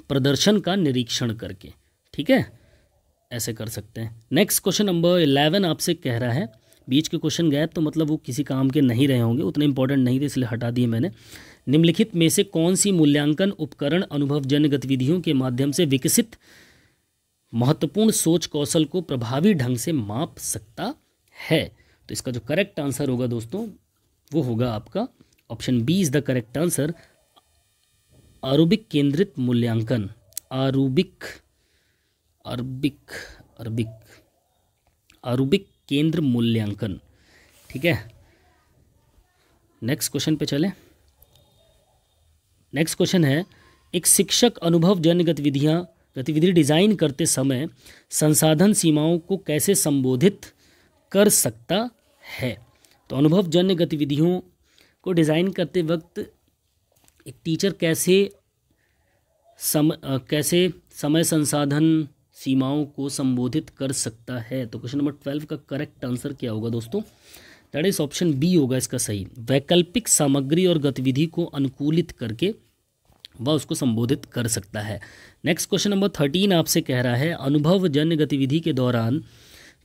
प्रदर्शन का निरीक्षण करके ठीक है ऐसे कर सकते हैं नेक्स्ट क्वेश्चन नंबर इलेवन आपसे कह रहा है बीच के क्वेश्चन गैप तो मतलब वो किसी काम के नहीं रहे होंगे उतने इंपॉर्टेंट नहीं थे इसलिए हटा दिए मैंने निम्नलिखित में से कौन सी मूल्यांकन उपकरण अनुभवजन गतिविधियों के माध्यम से विकसित महत्वपूर्ण सोच कौशल को प्रभावी ढंग से माप सकता है तो इसका जो करेक्ट आंसर होगा दोस्तों वो होगा आपका option B is the correct answer आरूबिक केंद्रित मूल्यांकन आरूबिक अरबिक अरबिक आरूबिक केंद्र मूल्यांकन ठीक है नेक्स्ट क्वेश्चन पे चलें नेक्स्ट क्वेश्चन है एक शिक्षक अनुभव जन गतिविधियाँ गतिविधि डिज़ाइन करते समय संसाधन सीमाओं को कैसे संबोधित कर सकता है तो अनुभवजन्य गतिविधियों को डिज़ाइन करते वक्त एक टीचर कैसे सम आ, कैसे समय संसाधन सीमाओं को संबोधित कर सकता है तो क्वेश्चन नंबर ट्वेल्व का करेक्ट आंसर क्या होगा दोस्तों दैट इज ऑप्शन बी होगा इसका सही वैकल्पिक सामग्री और गतिविधि को अनुकूलित करके वह उसको संबोधित कर सकता है नेक्स्ट क्वेश्चन नंबर थर्टीन आपसे कह रहा है अनुभव जन्य गतिविधि के दौरान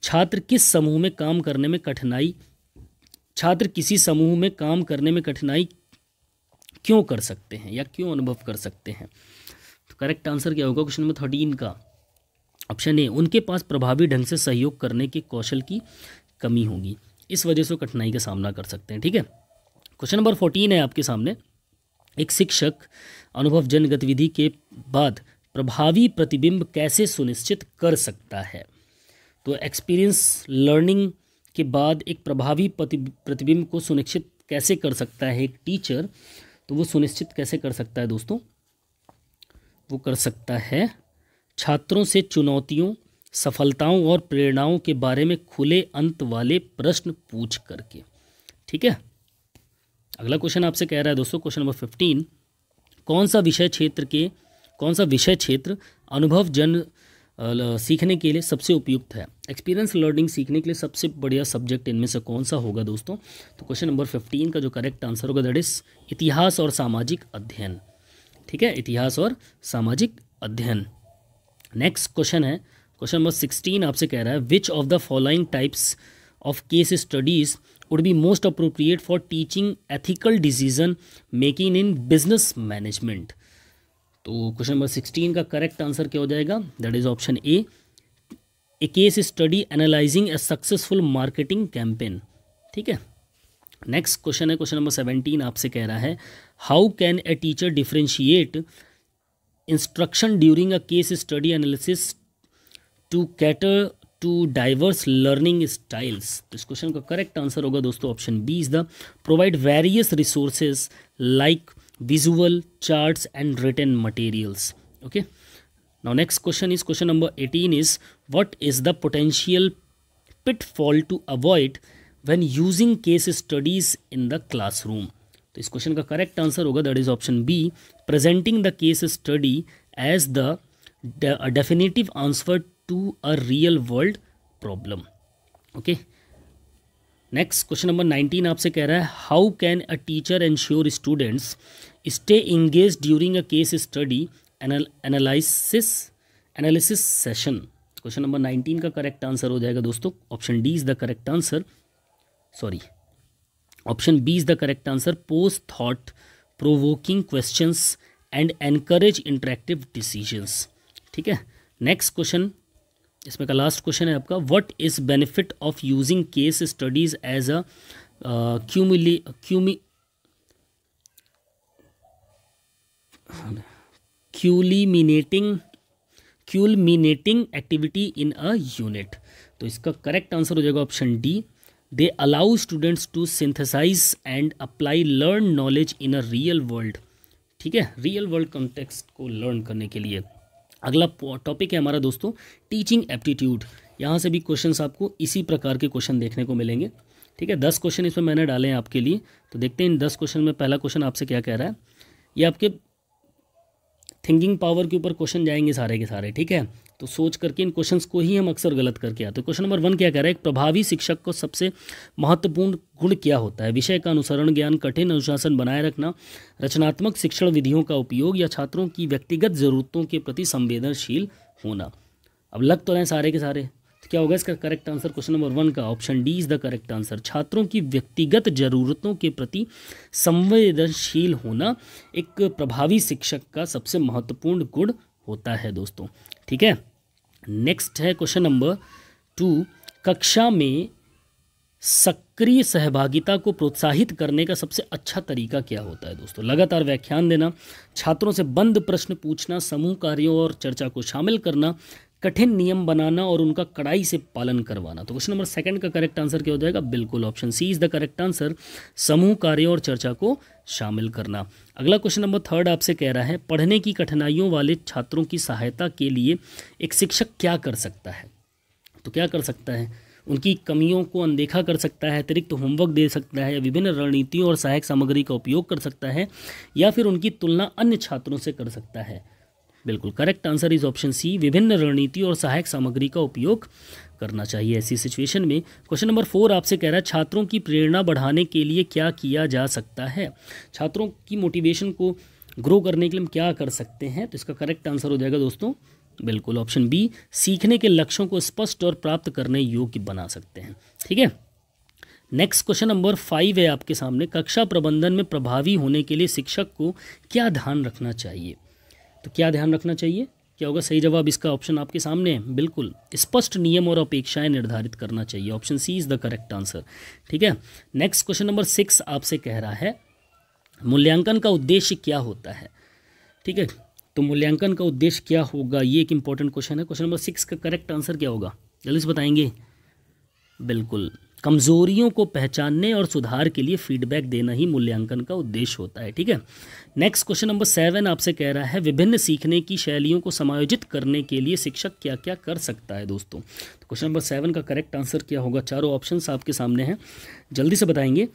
छात्र किस समूह में काम करने में कठिनाई छात्र किसी समूह में काम करने में कठिनाई क्यों कर सकते हैं या क्यों अनुभव कर सकते हैं तो करेक्ट आंसर क्या होगा क्वेश्चन नंबर थर्टीन का ऑप्शन ए उनके पास प्रभावी ढंग से सहयोग करने के कौशल की कमी होगी इस वजह से कठिनाई का सामना कर सकते हैं ठीक है क्वेश्चन नंबर फोर्टीन है आपके सामने एक शिक्षक अनुभव जन गतिविधि के बाद प्रभावी प्रतिबिंब कैसे सुनिश्चित कर सकता है तो एक्सपीरियंस लर्निंग के बाद एक प्रभावी प्रतिबिंब को सुनिश्चित कैसे कर सकता है एक टीचर तो वो सुनिश्चित कैसे कर सकता है दोस्तों वो कर सकता है छात्रों से चुनौतियों सफलताओं और प्रेरणाओं के बारे में खुले अंत वाले प्रश्न पूछ करके ठीक है अगला क्वेश्चन आपसे कह रहा है दोस्तों क्वेश्चन नंबर फिफ्टीन कौन सा विषय क्षेत्र के कौन सा विषय क्षेत्र अनुभव जन सीखने के लिए सबसे उपयुक्त है एक्सपीरियंस लर्निंग सीखने के लिए सबसे बढ़िया सब्जेक्ट इनमें से कौन सा होगा दोस्तों तो क्वेश्चन नंबर फिफ्टीन का जो करेक्ट आंसर होगा दैट इज इतिहास और सामाजिक अध्ययन ठीक है इतिहास और सामाजिक अध्ययन नेक्स्ट क्वेश्चन है क्वेश्चन नंबर सिक्सटीन आपसे कह रहा है which of the following types of case studies would be most appropriate for teaching ethical decision making in business management तो क्वेश्चन नंबर सिक्सटीन का करेक्ट आंसर क्या हो जाएगा that is option A a case study analysing a successful marketing campaign ठीक है next question है question number seventeen आपसे कह रहा है how can a teacher differentiate instruction during a case study analysis to cater to diverse learning styles तो इस question का करेक्ट आंसर होगा दोस्तों option B is the provide various resources like visual charts and written materials okay now next question is question number 18 is what is the potential pitfall to avoid when using case studies in the classroom so this question correct answer hoga that is option b presenting the case study as the definitive answer to a real world problem okay next question number nineteen आपसे कह रहा है how can a teacher ensure students stay engage during a case study analysis analysis session question number nineteen का correct answer हो जाएगा दोस्तों option D is the correct answer sorry option B is the correct answer post thought provoking questions and encourage interactive decisions ठीक है next question इसमें का last question है आपका what is benefit of using case studies as a cumuli cumi culminating culminating activity in a unit तो इसका correct answer हो जाएगा option D they allow students to synthesise and apply learn knowledge in a real world ठीक है real world context को learn करने के लिए अगला टॉपिक है हमारा दोस्तों टीचिंग एप्टीट्यूड यहाँ से भी क्वेश्चंस आपको इसी प्रकार के क्वेश्चन देखने को मिलेंगे ठीक है दस क्वेश्चन इसमें मैंने डाले हैं आपके लिए तो देखते हैं इन दस क्वेश्चन में पहला क्वेश्चन आपसे क्या कह रहा है ये आपके थिंकिंग पावर के ऊपर क्वेश्चन जाएंगे सारे के सारे ठीक है तो सोच करके इन क्वेश्चन को ही हम अक्सर गलत करके आते हैं क्वेश्चन नंबर वन क्या कह रहा है एक प्रभावी शिक्षक को सबसे महत्वपूर्ण गुण क्या होता है विषय का अनुसरण ज्ञान कठिन अनुशासन बनाए रखना रचनात्मक शिक्षण विधियों का उपयोग या छात्रों की व्यक्तिगत जरूरतों के प्रति संवेदनशील होना अब लग तो रहे सारे के सारे क्या होगा इसका correct answer question number one का option D is the correct answer छात्रों की व्यक्तिगत जरूरतों के प्रति संवेदनशील होना एक प्रभावी शिक्षक का सबसे महत्वपूर्ण गुण होता है दोस्तों ठीक है नेक्स्ट है क्वेश्चन नंबर टू कक्षा में सक्रिय सहभागिता को प्रोत्साहित करने का सबसे अच्छा तरीका क्या होता है दोस्तों लगातार व्याख्यान देना छात्रों से बंद प्रश्न पूछना समूह कार्यों और चर्चा को शामिल करना कठिन नियम बनाना और उनका कड़ाई से पालन करवाना तो क्वेश्चन नंबर सेकंड का करेक्ट आंसर क्या हो जाएगा बिल्कुल option C is the correct answer समूह कार्य और चर्चा को शामिल करना अगला क्वेश्चन नंबर थर्ड आपसे कह रहा है पढ़ने की कठिनाइयों वाले छात्रों की सहायता के लिए एक शिक्षक क्या कर सकता है तो क्या कर सकता है उनकी कमियों को अनदेखा कर सकता है अतिरिक्त तो होमवर्क दे सकता है या विभिन्न रणनीतियों और सहायक सामग्री का उपयोग कर सकता है या फिर उनकी तुलना अन्य छात्रों से कर सकता है बिल्कुल correct answer is option C विभिन्न रणनीति और सहायक सामग्री का उपयोग करना चाहिए ऐसी सिचुएशन में क्वेश्चन नंबर फोर आपसे कह रहा है छात्रों की प्रेरणा बढ़ाने के लिए क्या किया जा सकता है छात्रों की मोटिवेशन को ग्रो करने के लिए हम क्या कर सकते हैं तो इसका करेक्ट आंसर हो जाएगा दोस्तों बिल्कुल ऑप्शन बी सीखने के लक्ष्यों को स्पष्ट और प्राप्त करने योग्य बना सकते हैं ठीक है नेक्स्ट क्वेश्चन नंबर फाइव है आपके सामने कक्षा प्रबंधन में प्रभावी होने के लिए शिक्षक को क्या ध्यान रखना चाहिए तो क्या ध्यान रखना चाहिए क्या होगा सही जवाब इसका ऑप्शन आपके सामने है बिल्कुल स्पष्ट नियम और अपेक्षाएं निर्धारित करना चाहिए option C is the correct answer ठीक है नेक्स्ट क्वेश्चन नंबर सिक्स आपसे कह रहा है मूल्यांकन का उद्देश्य क्या होता है ठीक है तो मूल्यांकन का उद्देश्य क्या होगा ये एक इंपॉर्टेंट क्वेश्चन है क्वेश्चन नंबर सिक्स का करेक्ट आंसर क्या होगा जल्दी से बताएंगे बिल्कुल कमजोरियों को पहचानने और सुधार के लिए फीडबैक देना ही मूल्यांकन का उद्देश्य होता है ठीक है नेक्स्ट क्वेश्चन नंबर सेवन आपसे कह रहा है विभिन्न सीखने की शैलियों को समायोजित करने के लिए शिक्षक क्या क्या कर सकता है दोस्तों तो क्वेश्चन नंबर सेवन का करेक्ट आंसर क्या होगा चारों ऑप्शन आपके सामने हैं जल्दी से बताएंगे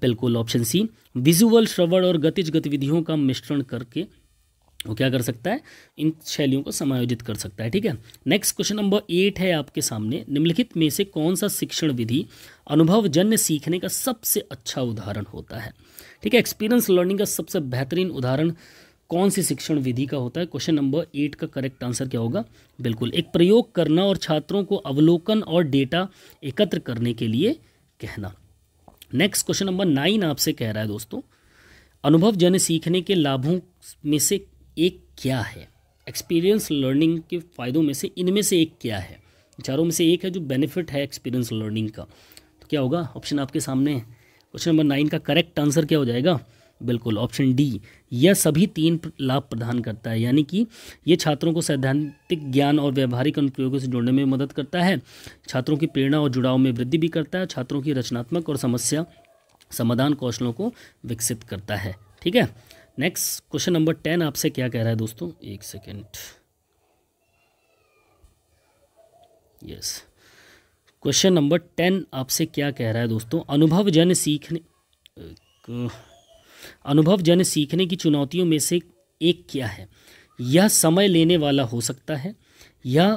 बिल्कुल ऑप्शन सी विजुअल श्रवण और गतिज गतिविधियों का मिश्रण करके वो क्या कर सकता है इन शैलियों को समायोजित कर सकता है ठीक है नेक्स्ट क्वेश्चन नंबर एट है आपके सामने निम्नलिखित में से कौन सा शिक्षण विधि अनुभवजन्य सीखने का सबसे अच्छा उदाहरण होता है ठीक है एक्सपीरियंस लर्निंग का सबसे बेहतरीन उदाहरण कौन सी शिक्षण विधि का होता है क्वेश्चन नंबर एट का करेक्ट आंसर क्या होगा बिल्कुल एक प्रयोग करना और छात्रों को अवलोकन और डेटा एकत्र करने के लिए कहना नेक्स्ट क्वेश्चन नंबर नाइन आपसे कह रहा है दोस्तों अनुभवजन्य सीखने के लाभों में से एक क्या है एक्सपीरियंस लर्निंग के फ़ायदों में से इनमें से एक क्या है चारों में से एक है जो बेनिफिट है एक्सपीरियंस लर्निंग का तो क्या होगा ऑप्शन आपके सामने है क्वेश्चन नंबर नाइन का करेक्ट आंसर क्या हो जाएगा बिल्कुल ऑप्शन डी यह सभी तीन लाभ प्रदान करता है यानी कि यह छात्रों को सैद्धांतिक ज्ञान और व्यवहारिक अनुप्रयोगों से जुड़ने में मदद करता है छात्रों की प्रेरणा और जुड़ाव में वृद्धि भी करता है छात्रों की रचनात्मक और समस्या समाधान कौशलों को विकसित करता है ठीक है नेक्स्ट क्वेश्चन नंबर टेन आपसे क्या कह रहा है दोस्तों एक second yes question number ten आपसे क्या कह रहा है दोस्तों अनुभव जन सीखने अनुभव जन सीखने की चुनौतियों में से एक क्या है यह समय लेने वाला हो सकता है या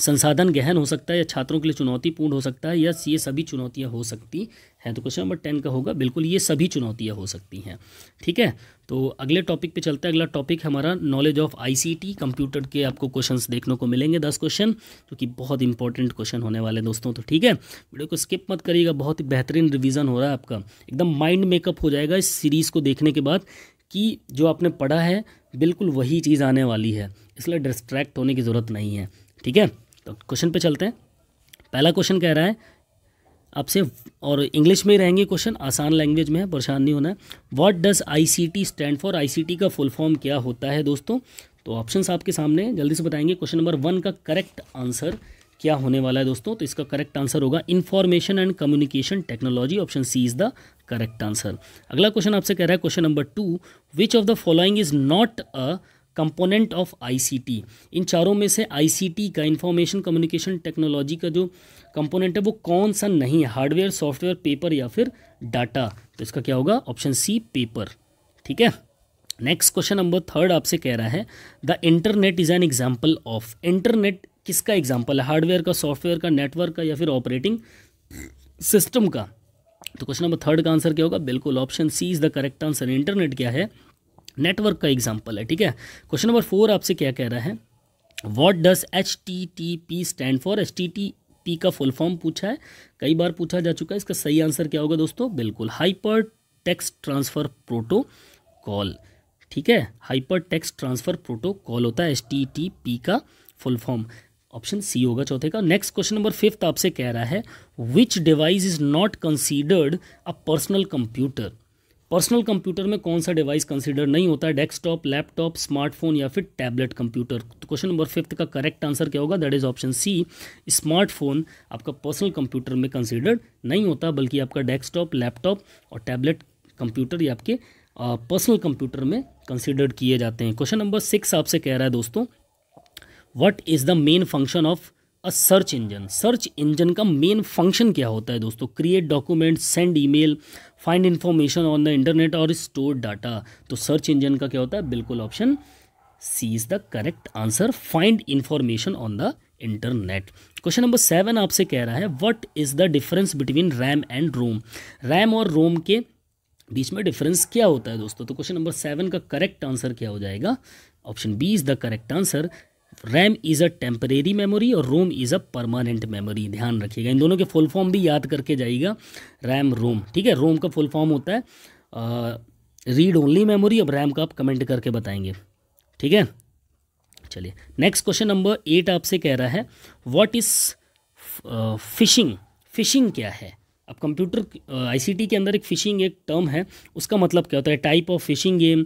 संसाधन गहन हो सकता है या छात्रों के लिए चुनौतीपूर्ण हो सकता है या ये सभी चुनौतियाँ हो सकती हैं तो क्वेश्चन नंबर टेन का होगा बिल्कुल ये सभी चुनौतियाँ हो सकती हैं ठीक है तो अगले टॉपिक पे चलते हैं अगला टॉपिक है हमारा नॉलेज ऑफ आईसीटी कंप्यूटर के आपको क्वेश्चंस देखने को मिलेंगे दस क्वेश्चन जो कि बहुत इंपॉर्टेंट क्वेश्चन होने वाले हैं दोस्तों तो ठीक है वीडियो को स्किप मत करिएगा बहुत ही बेहतरीन रिविज़न हो रहा है आपका एकदम माइंड मेकअप हो जाएगा इस सीरीज़ को देखने के बाद कि जो आपने पढ़ा है बिल्कुल वही चीज़ आने वाली है इसलिए डिस्ट्रैक्ट होने की ज़रूरत नहीं है ठीक है तो क्वेश्चन पे चलते हैं पहला क्वेश्चन कह रहा है आपसे और इंग्लिश में ही रहेंगे क्वेश्चन आसान लैंग्वेज में है परेशान नहीं होना है what does ICT stand for ICT का फुल फॉर्म क्या होता है दोस्तों तो ऑप्शंस आपके सामने जल्दी से बताएंगे क्वेश्चन नंबर वन का करेक्ट आंसर क्या होने वाला है दोस्तों तो इसका करेक्ट आंसर होगा information and communication technology option C is the correct answer अगला क्वेश्चन आपसे कह रहा है question number two which of the following is not a component of ICT इन चारों में से आईसीटी का इंफॉर्मेशन कम्युनिकेशन टेक्नोलॉजी का जो कंपोनेंट है वो कौन सा नहीं है हार्डवेयर सॉफ्टवेयर पेपर या फिर डाटा तो इसका क्या होगा ऑप्शन सी पेपर ठीक है नेक्स्ट क्वेश्चन नंबर थर्ड आपसे कह रहा है the internet is an example of internet किसका एग्जाम्पल है हार्डवेयर का सॉफ्टवेयर का नेटवर्क का या फिर ऑपरेटिंग सिस्टम का तो क्वेश्चन नंबर थर्ड का आंसर क्या होगा बिल्कुल option C is the correct answer internet क्या है नेटवर्क का एग्जाम्पल है ठीक है क्वेश्चन नंबर फोर आपसे क्या कह रहा है what does H T T P stand for H T T P का फुल फॉर्म पूछा है कई बार पूछा जा चुका है इसका सही आंसर क्या होगा दोस्तों बिल्कुल हाइपर टेक्स्ट ट्रांसफ़र प्रोटोकॉल ठीक है हाइपर टेक्स्ट ट्रांसफ़र प्रोटोकॉल होता है एस टी टी पी का फुल फॉर्म ऑप्शन सी होगा चौथे का नेक्स्ट क्वेश्चन नंबर फिफ्थ आपसे कह रहा है which device is not considered a personal computer personal computer में कौन सा डिवाइस कंसिडर नहीं होता है डेस्कटॉप लैपटॉप स्मार्टफोन या फिर टैबलेट कंप्यूटर तो क्वेश्चन नंबर फिफ्थ का करेक्ट आंसर क्या होगा that is option C smartphone आपका पर्सनल कंप्यूटर में कंसीडर नहीं होता बल्कि आपका डेस्कटॉप लैपटॉप और टैबलेट कंप्यूटर या आपके पर्सनल कंप्यूटर में कंसिडर्ड किए जाते हैं क्वेश्चन नंबर सिक्स आपसे कह रहा है दोस्तों what is the main function of a search engine search engine का मेन फंक्शन क्या होता है दोस्तों create document send email find information on the internet और स्टोर डाटा तो सर्च इंजन का क्या होता है बिल्कुल option C is the correct answer find information on the internet question number seven आपसे कह रहा है what is the difference between RAM and ROM RAM और रोम के बीच में डिफरेंस क्या होता है दोस्तों तो क्वेश्चन नंबर सेवन का करेक्ट आंसर क्या हो जाएगा option B is the correct answer RAM is a temporary memory और ROM is a permanent memory ध्यान रखिएगा इन दोनों के फुल फॉर्म भी याद करके जाइएगा रैम रोम ठीक है रोम का फुल फॉर्म होता है रीड ओनली मेमोरी अब रैम का आप कमेंट करके बताएंगे ठीक है चलिए नेक्स्ट क्वेश्चन नंबर एट आपसे कह रहा है व्हाट इज़ फिशिंग फिशिंग क्या है अब कंप्यूटर आईसीटी के अंदर एक फ़िशिंग एक टर्म है उसका मतलब क्या होता है type of phishing game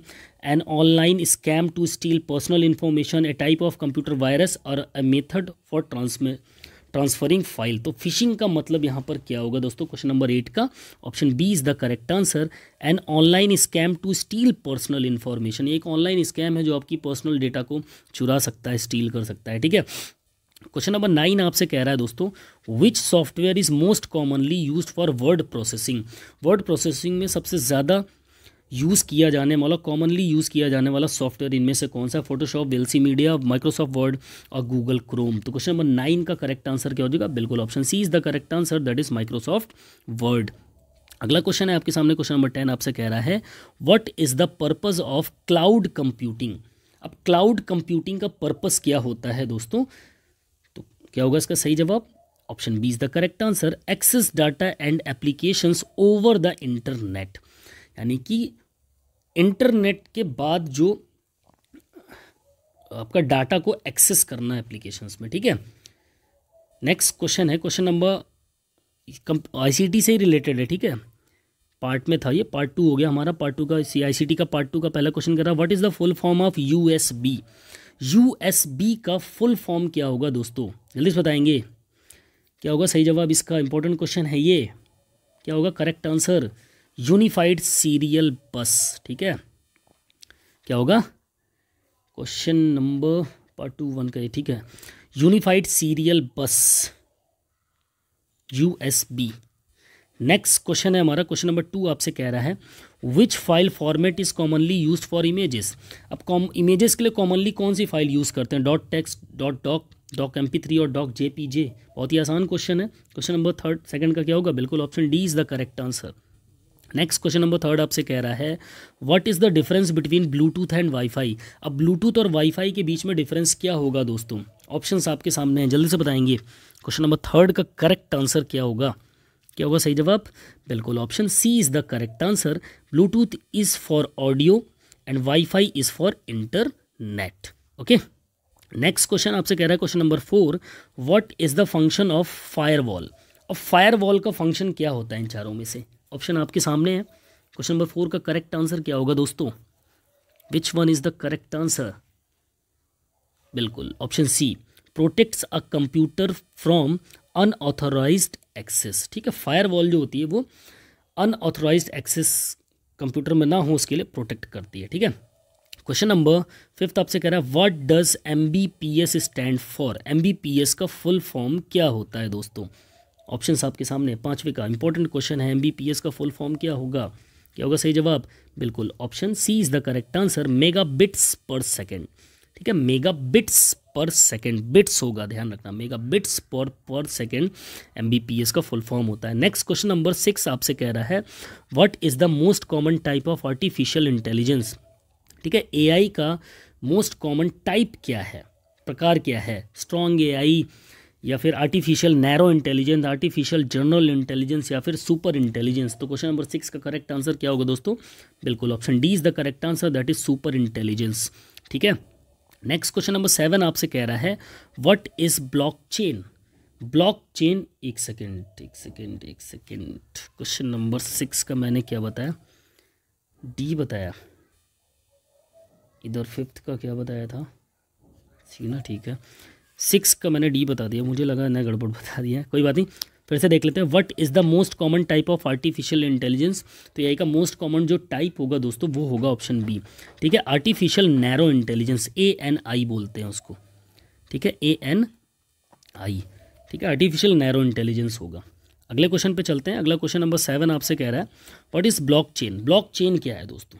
an online scam to steal personal information a type of computer virus और अ मेथड फॉर ट्रांसमे ट्रांसफरिंग फाइल तो फिशिंग का मतलब यहाँ पर क्या होगा दोस्तों क्वेश्चन नंबर एट का option B is the correct answer an online scam to steal personal information एक ऑनलाइन स्कैम है जो आपकी पर्सनल डेटा को चुरा सकता है स्टील कर सकता है ठीक है क्वेश्चन नंबर नाइन आपसे कह रहा है दोस्तों which software is most commonly use for word processing word processing में सबसे ज़्यादा यूज़ किया जाने वाला कॉमनली यूज़ किया जाने वाला सॉफ्टवेयर इनमें से कौन सा Photoshop VLC media Microsoft Word और गूगल क्रोम तो क्वेश्चन नंबर नाइन का करेक्ट आंसर क्या हो जाएगा बिल्कुल option C is the correct answer that is Microsoft Word अगला क्वेश्चन है आपके सामने क्वेश्चन नंबर टेन आपसे कह रहा है what is the purpose of cloud computing अब क्लाउड कंप्यूटिंग का पर्पज क्या होता है दोस्तों क्या होगा इसका सही जवाब option B is the correct answer access data and application over the internet यानी कि इंटरनेट के बाद जो आपका डाटा को एक्सेस करना है एप्लीकेशंस में ठीक है नेक्स्ट क्वेश्चन है क्वेश्चन नंबर आईसीटी से ही रिलेटेड है ठीक है पार्ट में था ये पार्ट टू हो गया हमारा पार्ट टू का सी का पार्ट टू का पहला क्वेश्चन कर रहा है what is the full form of U S B U S B का फुल फॉर्म क्या होगा दोस्तों जल्दी से बताएंगे क्या होगा सही जवाब इसका इंपॉर्टेंट क्वेश्चन है ये क्या होगा करेक्ट आंसर यूनिफाइड सीरियल बस ठीक है क्या होगा question number part two one का ठीक है unified serial bus U S B next question है हमारा क्वेश्चन नंबर टू आपसे कह रहा है which file format is commonly use for images अब कॉम इमेजेस के लिए कॉमनली कौन सी फाइल यूज़ करते हैं dot text dot doc doc M P three और डॉक जे पी जे बहुत ही आसान क्वेश्चन है क्वेश्चन नंबर थर्ड सेकंड का क्या होगा बिल्कुल option D is the correct answer next question number third आपसे कह रहा है what is the difference between Bluetooth and WiFi अब ब्लूटूथ और वाईफाई के बीच में डिफरेंस क्या होगा दोस्तों ऑप्शंस आपके सामने हैं जल्दी से बताएंगे क्वेश्चन नंबर थर्ड का करेक्ट आंसर क्या होगा क्या होगा सही जवाब बिल्कुल option C is the correct answer Bluetooth is for audio and WiFi is for internet okay next question आपसे कह रहा है question number four what is the function of firewall अब फायरवॉल का फंक्शन क्या होता है इन चारों में से ऑप्शन आपके सामने है क्वेश्चन नंबर फोर का करेक्ट आंसर क्या होगा दोस्तों which one is the correct answer बिल्कुल option C protects a computer from unauthorize access ठीक है फायरवॉल जो होती है वो अनऑथोराइज एक्सेस कंप्यूटर में ना हो उसके लिए प्रोटेक्ट करती है ठीक है क्वेश्चन नंबर फिफ्थ आपसे कह रहा है what does M stand for M का फुल फॉर्म क्या होता है दोस्तों ऑप्शन आपके सामने पांचवे का इंपॉर्टेंट क्वेश्चन है एम का फुल फॉर्म क्या होगा क्या होगा सही जवाब बिल्कुल option C is the correct answer mega per second ठीक है मेगा पर सेकेंड बिट्स होगा ध्यान रखना mega bits per per second M का फुल फॉर्म होता है नेक्स्ट क्वेश्चन नंबर सिक्स आपसे कह रहा है what is the most common type of artificial intelligence ठीक है ए का मोस्ट कॉमन टाइप क्या है प्रकार क्या है स्ट्रॉन्ग ए या फिर artificial narrow intelligence artificial general intelligence या फिर सुपर इंटेलिजेंस तो क्वेश्चन नंबर सिक्स का करेक्ट आंसर क्या होगा दोस्तों बिल्कुल option D is the correct answer that is super intelligence ठीक है नेक्स्ट क्वेश्चन नंबर सेवन आपसे कह रहा है व्हाट इज ब्लॉकचेन ब्लॉकचेन एक सेकेंड एक सेकेंड एक सेकेंड क्वेश्चन नंबर सिक्स का मैंने क्या बताया डी बताया इधर फिफ्थ का क्या बताया था सी ना ठीक है सिक्स का मैंने डी बता दिया मुझे लगा नया गड़बड़ बता दिया कोई बात नहीं फिर से देख लेते हैं what is the most common type of artificial intelligence तो ए का मोस्ट कॉमन जो टाइप होगा दोस्तों वो होगा ऑप्शन बी ठीक है artificial narrow intelligence A N I बोलते हैं उसको ठीक है ए एन आई ठीक है आर्टिफिशियल नैरो इंटेलिजेंस होगा अगले क्वेश्चन पे चलते हैं अगला क्वेश्चन नंबर सेवन आपसे कह रहा है what is blockchain blockchain क्या है दोस्तों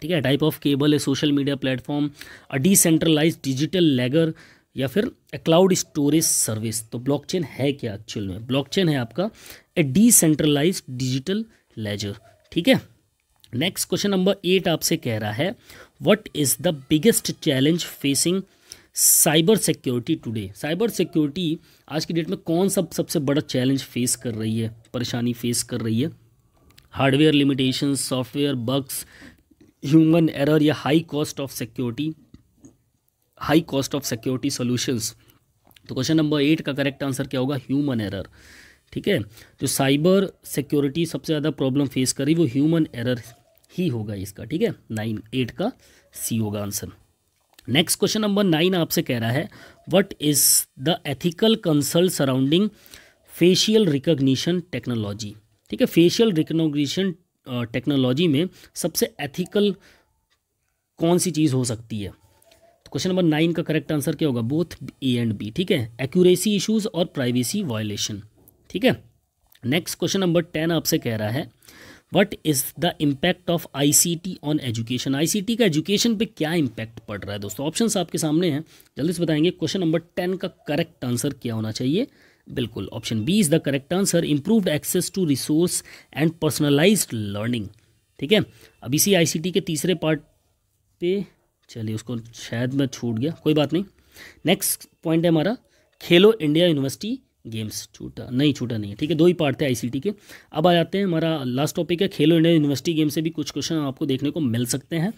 ठीक है टाइप ऑफ केबल है social media platform a decentralize digital ledger या फिर क्लाउड स्टोरेज सर्विस तो ब्लॉकचेन है क्या एक्चुअल में ब्लॉकचेन है आपका ए डिसेंट्रलाइज डिजिटल लेजर ठीक है नेक्स्ट क्वेश्चन नंबर एट आपसे कह रहा है what is the biggest challenge facing cyber security today cyber security आज की डेट में कौन सा सब सबसे बड़ा चैलेंज फेस कर रही है परेशानी फेस कर रही है hardware limitation software bugs human error या high cost of security high cost of security solutions तो क्वेश्चन नंबर एट का करेक्ट आंसर क्या होगा ह्यूमन एरर ठीक है जो साइबर सिक्योरिटी सबसे ज़्यादा प्रॉब्लम फेस करी वो ह्यूमन एरर ही होगा इसका ठीक है नाइन एट का सी होगा answer next question number nine आपसे कह रहा है what is the ethical consult surrounding facial recognition technology ठीक है फेशियल रिकग्निशन टेक्नोलॉजी में सबसे एथिकल कौन सी चीज़ हो सकती है क्वेश्चन नंबर नाइन का करेक्ट आंसर क्या होगा बोथ ए एंड बी ठीक है एक्यूरेसी इश्यूज और प्राइवेसी वायलेशन ठीक है नेक्स्ट क्वेश्चन नंबर टेन आपसे कह रहा है what is the impact of ICT on education ICT का एजुकेशन पे क्या इम्पैक्ट पड़ रहा है दोस्तों ऑप्शन आपके सामने हैं जल्दी से बताएंगे क्वेश्चन नंबर टेन का करेक्ट आंसर क्या होना चाहिए बिल्कुल option B is the correct answer improved access to resource and personalized learning ठीक है अब इसी आईसीटी के तीसरे पार्ट पे चलिए उसको शायद मैं छूट गया कोई बात नहीं नेक्स्ट पॉइंट है हमारा खेलो इंडिया यूनिवर्सिटी गेम्स छूटा नहीं छूटा नहीं है ठीक है दो ही पार्ट थे आईसीटी के अब आ जाते हैं हमारा लास्ट टॉपिक है खेलो इंडिया यूनिवर्सिटी गेम्स से भी कुछ क्वेश्चन आपको देखने को मिल सकते हैं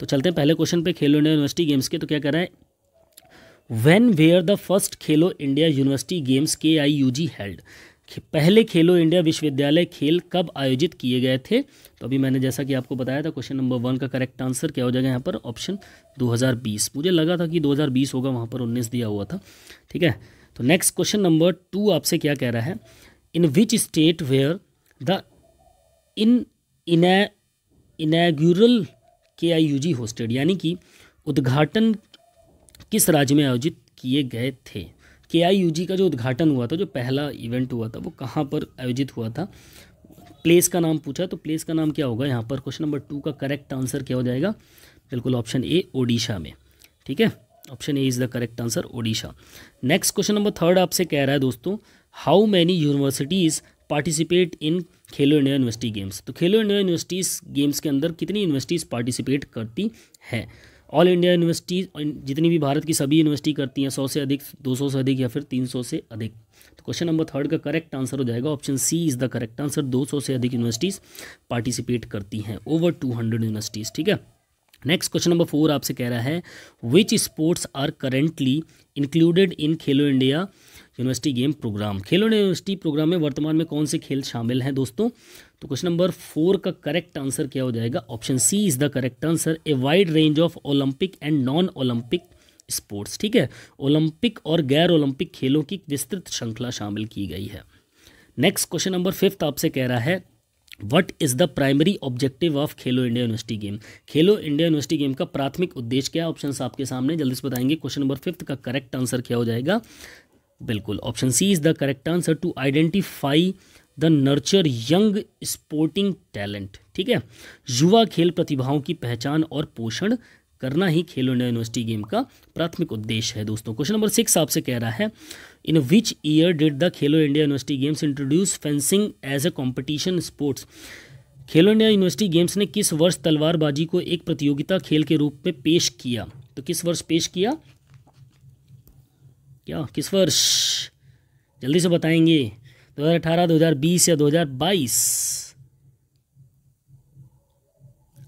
तो चलते हैं पहले क्वेश्चन पे खेलो इंडिया यूनिवर्सिटी गेम्स के तो क्या कह रहा है when were the first Khelo India university Games K I you ji held पहले खेलो इंडिया विश्वविद्यालय खेल कब आयोजित किए गए थे तो अभी मैंने जैसा कि आपको बताया था क्वेश्चन नंबर वन का करेक्ट आंसर क्या हो जाएगा यहाँ पर ऑप्शन 2020 मुझे लगा था कि 2020 होगा वहाँ पर 19 दिया हुआ था ठीक है तो नेक्स्ट क्वेश्चन नंबर टू आपसे क्या कह रहा है in which state were the in inaugural K I you ji hosted यानी कि उद्घाटन किस राज्य में आयोजित किए गए थे के का जो उद्घाटन हुआ था जो पहला इवेंट हुआ था वो कहाँ पर आयोजित हुआ था प्लेस का नाम पूछा तो प्लेस का नाम क्या होगा यहाँ पर क्वेश्चन नंबर टू का करेक्ट आंसर क्या हो जाएगा बिल्कुल ऑप्शन ए ओडिशा में ठीक है option A is the correct answer Odisha next question number third आपसे कह रहा है दोस्तों how many universities participate in Khelo India university games तो खेलो इंडिया यूनिवर्सिटीज़ गेम्स के अंदर कितनी यूनिवर्सिटीज़ पार्टिसिपेट करती हैं ऑल इंडिया यूनिवर्सिटीज़ जितनी भी भारत की सभी यूनिवर्सिटी करती हैं सौ से अधिक दो सौ से अधिक या फिर तीन सौ से अधिक तो क्वेश्चन नंबर थर्ड का करेक्ट आंसर हो जाएगा option C is the correct answer दो सौ से अधिक यूनिवर्सिटीज़ पार्टिसिपेट करती हैं ओवर टू हंड्रेड यूनिवर्सिटीज़ ठीक है नेक्स्ट क्वेश्चन नंबर फोर आपसे कह रहा है which sports are currently included in Khelo India university game program Khelo India university program में वर्तमान में कौन से खेल शामिल हैं दोस्तों तो क्वेश्चन नंबर फोर का करेक्ट आंसर क्या हो जाएगा option C is the correct answer a wide range of Olympic and non Olympic sports ठीक है ओलंपिक और गैर ओलंपिक खेलों की विस्तृत श्रृंखला शामिल की गई है नेक्स्ट क्वेश्चन नंबर फिफ्थ आपसे कह रहा है what is the primary objective of Khelo India university game Khelo India university game का प्राथमिक उद्देश्य क्या ऑप्शन आपके सामने जल्दी से बताएंगे क्वेश्चन नंबर फिफ्थ का करेक्ट आंसर क्या हो जाएगा बिल्कुल option C is the correct answer to identify the nurture young sporting talent ठीक है युवा खेल प्रतिभाओं की पहचान और पोषण करना ही खेलो इंडिया यूनिवर्सिटी गेम का प्राथमिक उद्देश्य है दोस्तों क्वेश्चन नंबर सिक्स आपसे कह रहा है in which year did the Khelo India university games introduce fencing as a competition sports Khelo India university games ने किस वर्ष तलवारबाजी को एक प्रतियोगिता खेल के रूप में पेश किया तो किस वर्ष पेश किया क्या किस वर्ष जल्दी से बताएंगे 2018, 2020 या 2022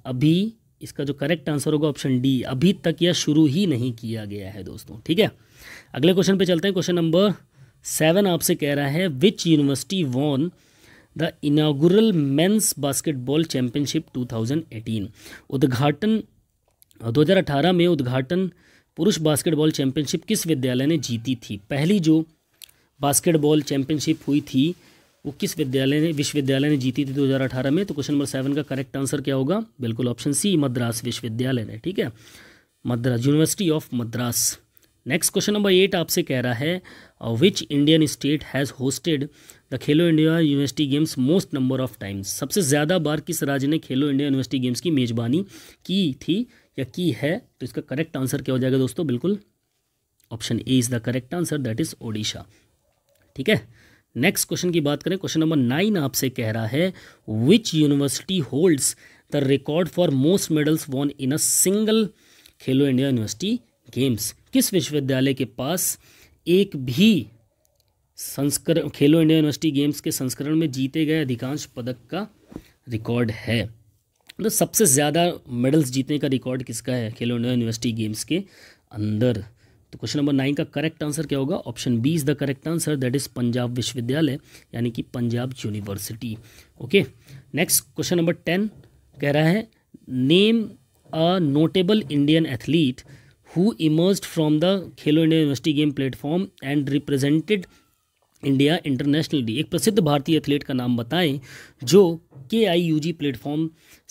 अभी इसका जो करेक्ट आंसर होगा ऑप्शन डी अभी तक यह शुरू ही नहीं किया गया है दोस्तों ठीक है अगले क्वेश्चन पे चलते हैं क्वेश्चन नंबर सेवन आपसे कह रहा है which university won the inaugural men's basketball championship 2018 उद्घाटन 2018 में उद्घाटन पुरुष बास्केटबॉल चैंपियनशिप किस विद्यालय ने जीती थी पहली जो बास्केटबॉल चैंपियनशिप हुई थी वो किस विद्यालय ने विश्वविद्यालय ने जीती थी 2018 में तो क्वेश्चन नंबर सेवन का करेक्ट आंसर क्या होगा बिल्कुल ऑप्शन सी मद्रास विश्वविद्यालय ने ठीक है Madras university of Madras next question number eight आपसे कह रहा है which Indian state has hosted the Khelo India university games most number of times सबसे ज़्यादा बार किस राज्य ने खेलो इंडिया यूनिवर्सिटी गेम्स की मेज़बानी की थी या की है तो इसका करेक्ट आंसर क्या हो जाएगा दोस्तों बिल्कुल option A is the correct answer that is Odisha ठीक है नेक्स्ट क्वेश्चन की बात करें क्वेश्चन नंबर नाइन आपसे कह रहा है which university holds the record for most medals won in a single Khelo India university games किस विश्वविद्यालय के पास एक भी संस्करण खेलो इंडिया यूनिवर्सिटी गेम्स के संस्करण में जीते गए अधिकांश पदक का रिकॉर्ड है तो सबसे ज़्यादा मेडल्स जीतने का रिकॉर्ड किसका है खेलो इंडिया यूनिवर्सिटी गेम्स के अंदर तो क्वेश्चन नंबर नाइन का करेक्ट आंसर क्या होगा option B is the correct answer that is Punjab विश्वविद्यालय यानी कि Punjab university okay next question number ten कह रहा है name a notable Indian athlete who emerge from the Khelo India university game platform and represented India internationally एक प्रसिद्ध भारतीय athlete का नाम बताएं जो के आई यू जी प्लेटफॉर्म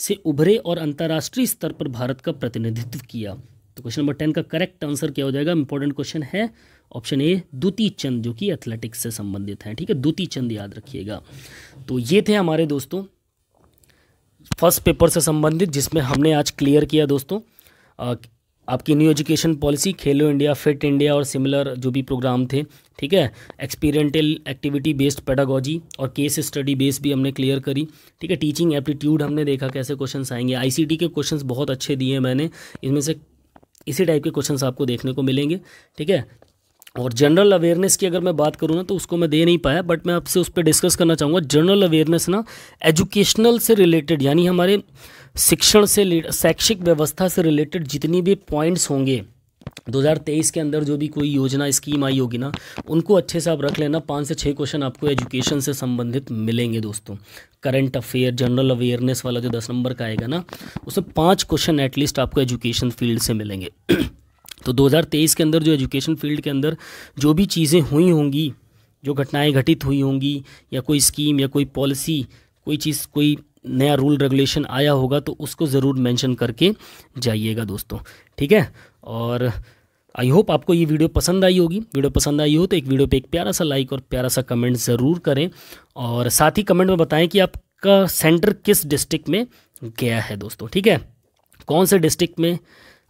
से उभरे और अंतर्राष्ट्रीय स्तर पर भारत का प्रतिनिधित्व किया तो क्वेश्चन नंबर टेन का करेक्ट आंसर क्या हो जाएगा इंपॉर्टेंट क्वेश्चन है ऑप्शन ए दुती चंद जो कि एथलेटिक्स से संबंधित हैं ठीक है दुती चंद याद रखिएगा तो ये थे हमारे दोस्तों फर्स्ट पेपर से संबंधित जिसमें हमने आज क्लियर किया दोस्तों आपकी new education policy Khelo India fit India और सिमिलर जो भी प्रोग्राम थे ठीक है एक्सपेरिमेंटल एक्टिविटी बेस्ड पेडागोजी और केस स्टडी बेस भी हमने क्लियर करी ठीक है टीचिंग एप्टीट्यूड हमने देखा कैसे क्वेश्चंस आएंगे आईसीटी के क्वेश्चंस बहुत अच्छे दिए मैंने इनमें से इसी टाइप के क्वेश्चन आपको देखने को मिलेंगे ठीक है और जनरल अवेयरनेस की अगर मैं बात करूँ ना तो उसको मैं दे नहीं पाया बट मैं आपसे उस पर डिस्कस करना चाहूँगा जनरल अवेयरनेस ना एजुकेशनल से रिलेटेड यानी हमारे शिक्षण से शैक्षिक व्यवस्था से रिलेटेड जितनी भी पॉइंट्स होंगे 2023 के अंदर जो भी कोई योजना स्कीम आई होगी ना उनको अच्छे से आप रख लेना पाँच से छः क्वेश्चन आपको एजुकेशन से संबंधित मिलेंगे दोस्तों करंट अफेयर जनरल अवेयरनेस वाला जो दस नंबर का आएगा ना उसमें पाँच क्वेश्चन एटलीस्ट आपको एजुकेशन फील्ड से मिलेंगे तो 2023 के अंदर जो एजुकेशन फील्ड के अंदर जो भी चीज़ें हुई होंगी जो घटनाएं घटित हुई होंगी या कोई स्कीम या कोई पॉलिसी कोई चीज़ कोई नया रूल रेगुलेशन आया होगा तो उसको ज़रूर मेंशन करके जाइएगा दोस्तों ठीक है और आई होप आपको ये वीडियो पसंद आई होगी वीडियो पसंद आई हो तो एक वीडियो पे एक प्यारा सा लाइक और प्यारा सा कमेंट ज़रूर करें और साथ ही कमेंट में बताएं कि आपका सेंटर किस डिस्ट्रिक्ट में गया है दोस्तों ठीक है कौन से डिस्ट्रिक्ट में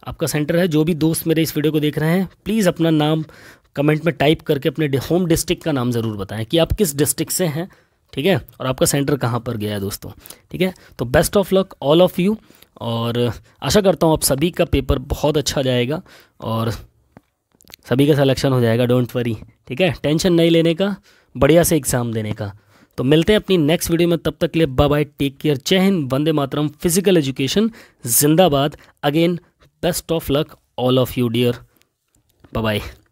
आपका सेंटर है जो भी दोस्त मेरे इस वीडियो को देख रहे हैं प्लीज़ अपना नाम कमेंट में टाइप करके अपने होम डिस्ट्रिक्ट का नाम ज़रूर बताएँ कि आप किस डिस्ट्रिक्ट से हैं ठीक है और आपका सेंटर कहाँ पर गया है दोस्तों ठीक है तो best of luck all of you और आशा करता हूँ आप सभी का पेपर बहुत अच्छा जाएगा और सभी का सलेक्शन हो जाएगा डोंट वरी ठीक है टेंशन नहीं लेने का बढ़िया से एग्ज़ाम देने का तो मिलते हैं अपनी नेक्स्ट वीडियो में तब तक के लिए बाय बाय टेक केयर जय हिंद वंदे मातरम फिजिकल एजुकेशन जिंदाबाद again best of luck all of you dear bye